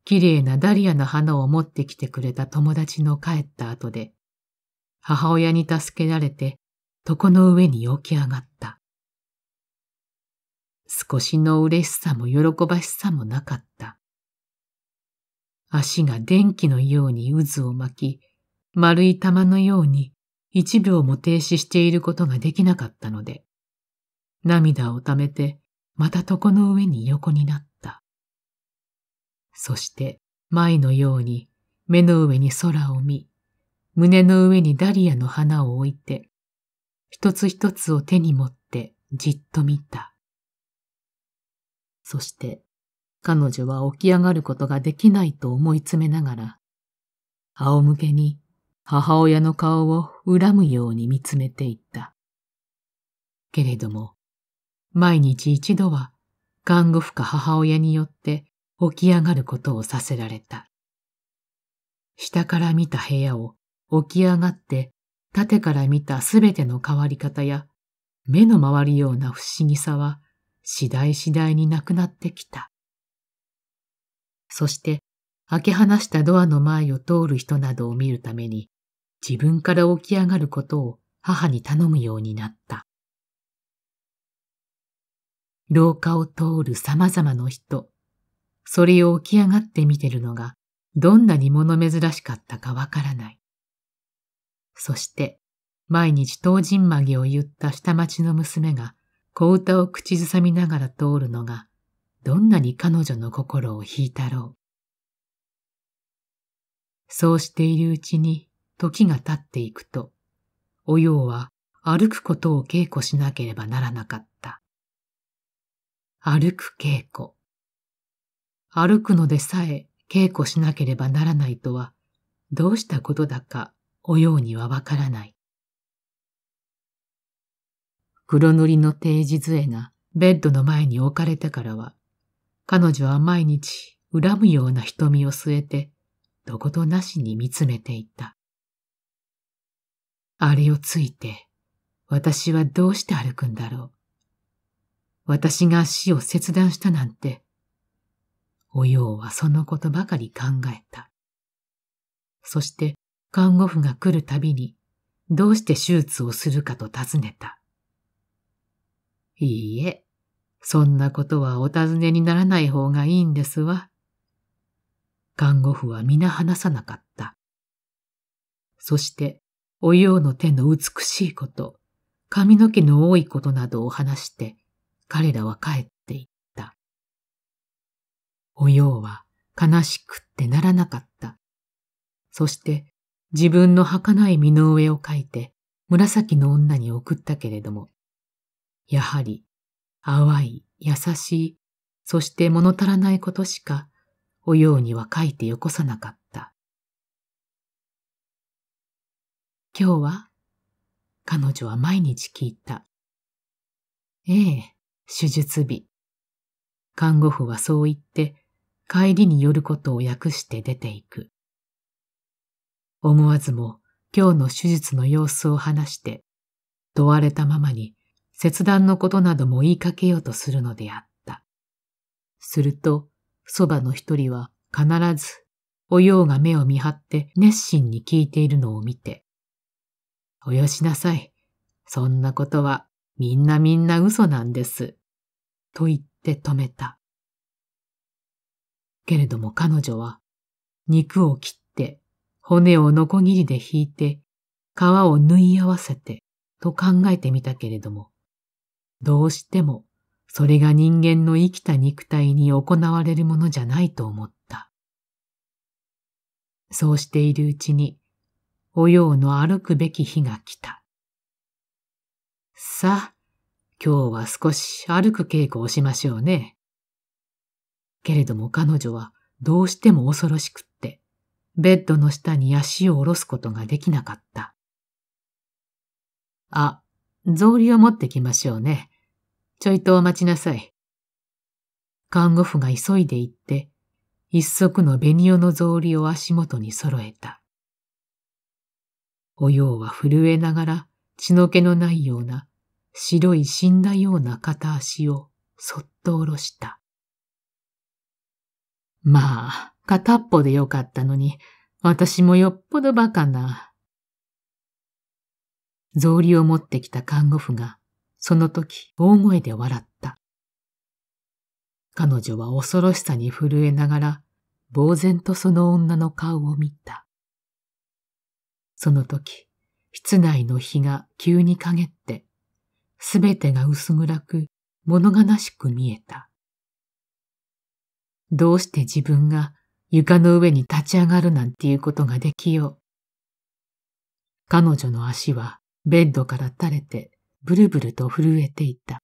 綺麗なダリアの花を持ってきてくれた友達の帰った後で、母親に助けられて床の上に起き上がった。少しの嬉しさも喜ばしさもなかった。足が電気のように渦を巻き、丸い玉のように一秒も停止していることができなかったので、涙をためて、また床の上に横になった。そして、前のように、目の上に空を見、胸の上にダリアの花を置いて、一つ一つを手に持ってじっと見た。そして、彼女は起き上がることができないと思い詰めながら、仰向けに母親の顔を恨むように見つめていった。けれども、毎日一度は看護婦か母親によって起き上がることをさせられた。下から見た部屋を起き上がって縦から見たすべての変わり方や目の回るような不思議さは次第次第になくなってきた。そして開け放したドアの前を通る人などを見るために自分から起き上がることを母に頼むようになった。廊下を通る様々な人、それを起き上がって見てるのが、どんなに物珍しかったかわからない。そして、毎日当人曲げを言った下町の娘が、小歌を口ずさみながら通るのが、どんなに彼女の心を引いたろう。そうしているうちに時が経っていくと、おようは歩くことを稽古しなければならなかった。歩く稽古。歩くのでさえ稽古しなければならないとは、どうしたことだかおようにはわからない。黒塗りの定時杖がベッドの前に置かれてからは、彼女は毎日恨むような瞳を据えて、どことなしに見つめていた。あれをついて、私はどうして歩くんだろう。私が死を切断したなんて。おようはそのことばかり考えた。そして看護婦が来るたびに、どうして手術をするかと尋ねた。いいえ、そんなことはお尋ねにならない方がいいんですわ。看護婦は皆話さなかった。そして、おようの手の美しいこと、髪の毛の多いことなどを話して、彼らは帰っていった。おようは悲しくってならなかった。そして自分の儚い身の上を書いて紫の女に送ったけれども、やはり淡い、優しい、そして物足らないことしかおようには書いてよこさなかった。今日は彼女は毎日聞いた。ええ、手術日。看護婦はそう言って帰りに寄ることを訳して出ていく。思わずも今日の手術の様子を話して、問われたままに切断のことなども言いかけようとするのであった。すると、そばの一人は必ず、おようが目を見張って熱心に聞いているのを見て、およしなさい。そんなことはみんなみんな嘘なんです。と言って止めた。けれども彼女は、肉を切って、骨をノコギリで引いて、皮を縫い合わせて、と考えてみたけれども、どうしても、それが人間の生きた肉体に行われるものじゃないと思った。そうしているうちに、おようの歩くべき日が来た。さあ、今日は少し歩く稽古をしましょうね。けれども彼女はどうしても恐ろしくって、ベッドの下に足を下ろすことができなかった。あ、草履を持ってきましょうね。ちょいとお待ちなさい。看護婦が急いで行って、一足の紅オの草履を足元に揃えた。おようは震えながら血の気のないような白い死んだような片足をそっと下ろした。まあ、片っぽでよかったのに、私もよっぽど馬鹿な。草履を持ってきた看護婦が、その時大声で笑った。彼女は恐ろしさに震えながら、呆然とその女の顔を見た。その時、室内の日が急に陰って、すべてが薄暗く物悲しく見えた。どうして自分が床の上に立ち上がるなんていうことができよう。彼女の足はベッドから垂れてブルブルと震えていた。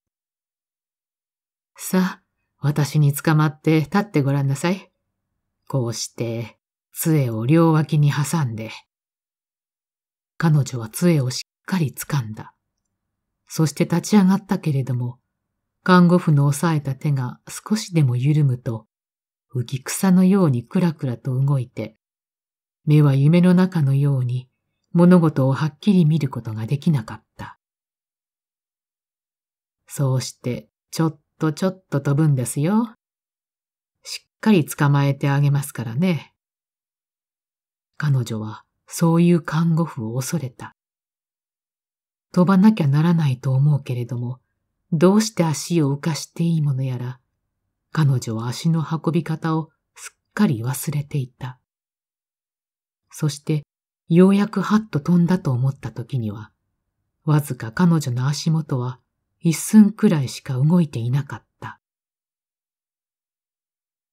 さあ、私に捕まって立ってごらんなさい。こうして、杖を両脇に挟んで、彼女は杖をしっかり掴んだ。そして立ち上がったけれども、看護婦の押さえた手が少しでも緩むと、浮き草のようにくらくらと動いて、目は夢の中のように物事をはっきり見ることができなかった。そうして、ちょっとちょっと飛ぶんですよ。しっかり捕まえてあげますからね。彼女はそういう看護婦を恐れた。飛ばなきゃならないと思うけれども、どうして足を浮かしていいものやら、彼女は足の運び方をすっかり忘れていた。そして、ようやくはっと飛んだと思った時には、わずか彼女の足元は一寸くらいしか動いていなかった。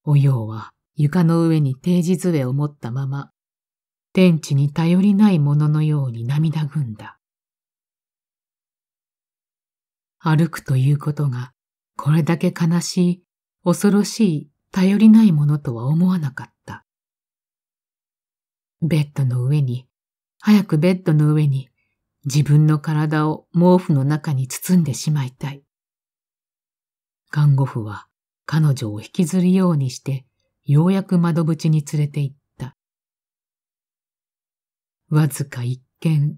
おようは床の上に定時杖を持ったまま天地に頼りないもののように涙ぐんだ。歩くということが、これだけ悲しい、恐ろしい、頼りないものとは思わなかった。ベッドの上に、早くベッドの上に、自分の体を毛布の中に包んでしまいたい。看護婦は彼女を引きずるようにして、ようやく窓口に連れて行っわずか一見、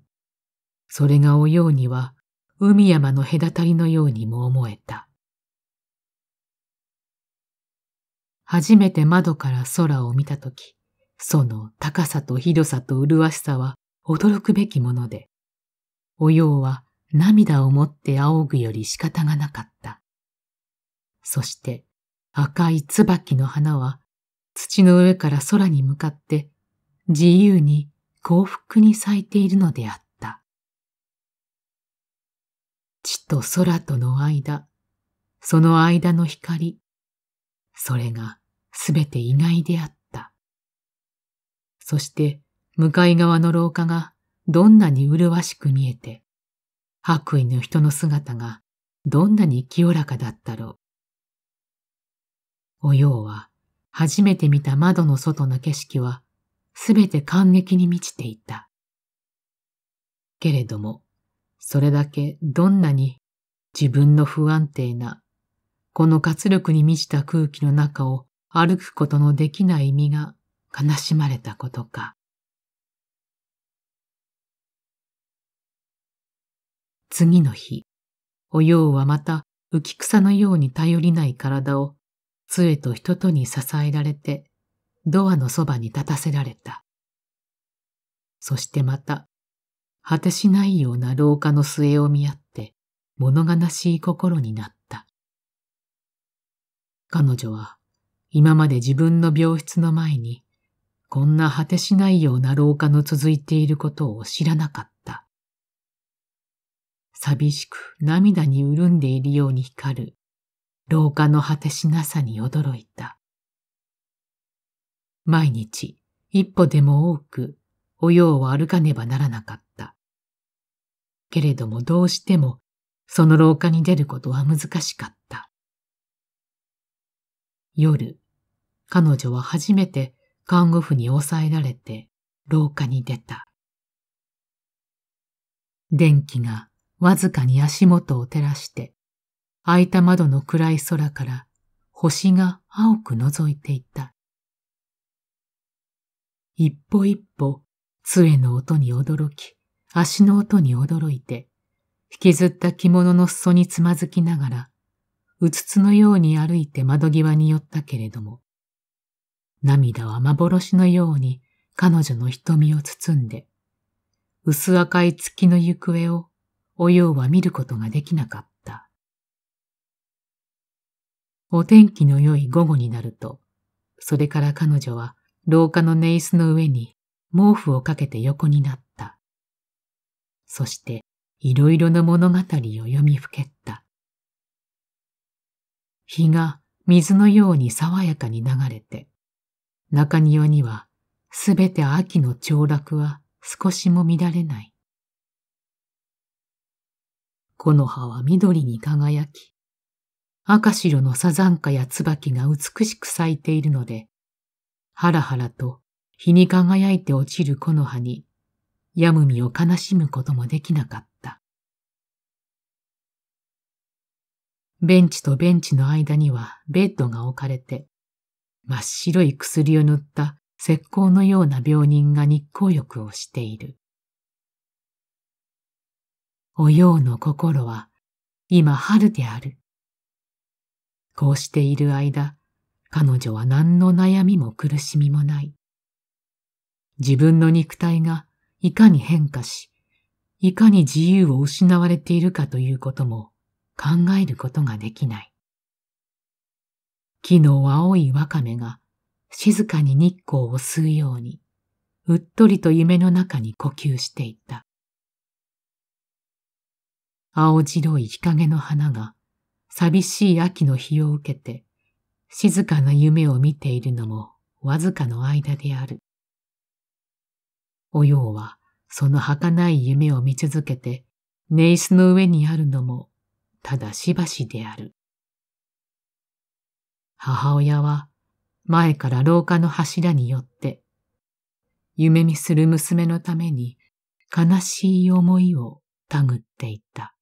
それがおようには海山の隔たりのようにも思えた。初めて窓から空を見たとき、その高さとひどさと麗しさは驚くべきもので、おようは涙をもって仰ぐより仕方がなかった。そして赤い椿の花は土の上から空に向かって自由に幸福に咲いているのであった。地と空との間、その間の光、それがすべて意外であった。そして向かい側の廊下がどんなに麗しく見えて、白衣の人の姿がどんなに清らかだったろう。おようは初めて見た窓の外の景色はすべて感激に満ちていた。けれども、それだけどんなに自分の不安定な、この活力に満ちた空気の中を歩くことのできない身が悲しまれたことか。次の日、おようはまた浮き草のように頼りない体を杖と人とに支えられてドアのそばに立たせられた。そしてまた、果てしないような廊下の末を見合って、物悲しい心になった。彼女は、今まで自分の病室の前に、こんな果てしないような廊下の続いていることを知らなかった。寂しく涙に潤んでいるように光る、廊下の果てしなさに驚いた。毎日一歩でも多くおようを歩かねばならなかった。けれどもどうしてもその廊下に出ることは難しかった。夜、彼女は初めて看護婦に抑えられて廊下に出た。電気がわずかに足元を照らして、開いた窓の暗い空から星が青く覗いていた。一歩一歩、杖の音に驚き、足の音に驚いて、引きずった着物の裾につまずきながら、うつつのように歩いて窓際に寄ったけれども、涙は幻のように彼女の瞳を包んで、薄赤い月の行方をおようは見ることができなかった。お天気の良い午後になると、それから彼女は廊下の寝椅子の上に毛布をかけて横になった。そしていろいろな物語を読みふけった。日が水のように爽やかに流れて、中庭にはすべて秋の凋落は少しも乱れない。木の葉は緑に輝き、赤白のサザンカや椿が美しく咲いているので、はらはらと日に輝いて落ちる木の葉に、やむみを悲しむこともできなかった。ベンチとベンチの間にはベッドが置かれて、真っ白い薬を塗った石膏のような病人が日光浴をしている。おようの心は今春である。こうしている間、彼女は何の悩みも苦しみもない。自分の肉体がいかに変化し、いかに自由を失われているかということも考えることができない。木の青いわかめが静かに日光を吸うように、うっとりと夢の中に呼吸していた。青白い日陰の花が寂しい秋の日を受けて静かな夢を見ているのもわずかの間である。おようはその儚い夢を見続けて、寝椅子の上にあるのもただしばしである。母親は前から廊下の柱によって、夢見する娘のために悲しい思いをたぐっていった。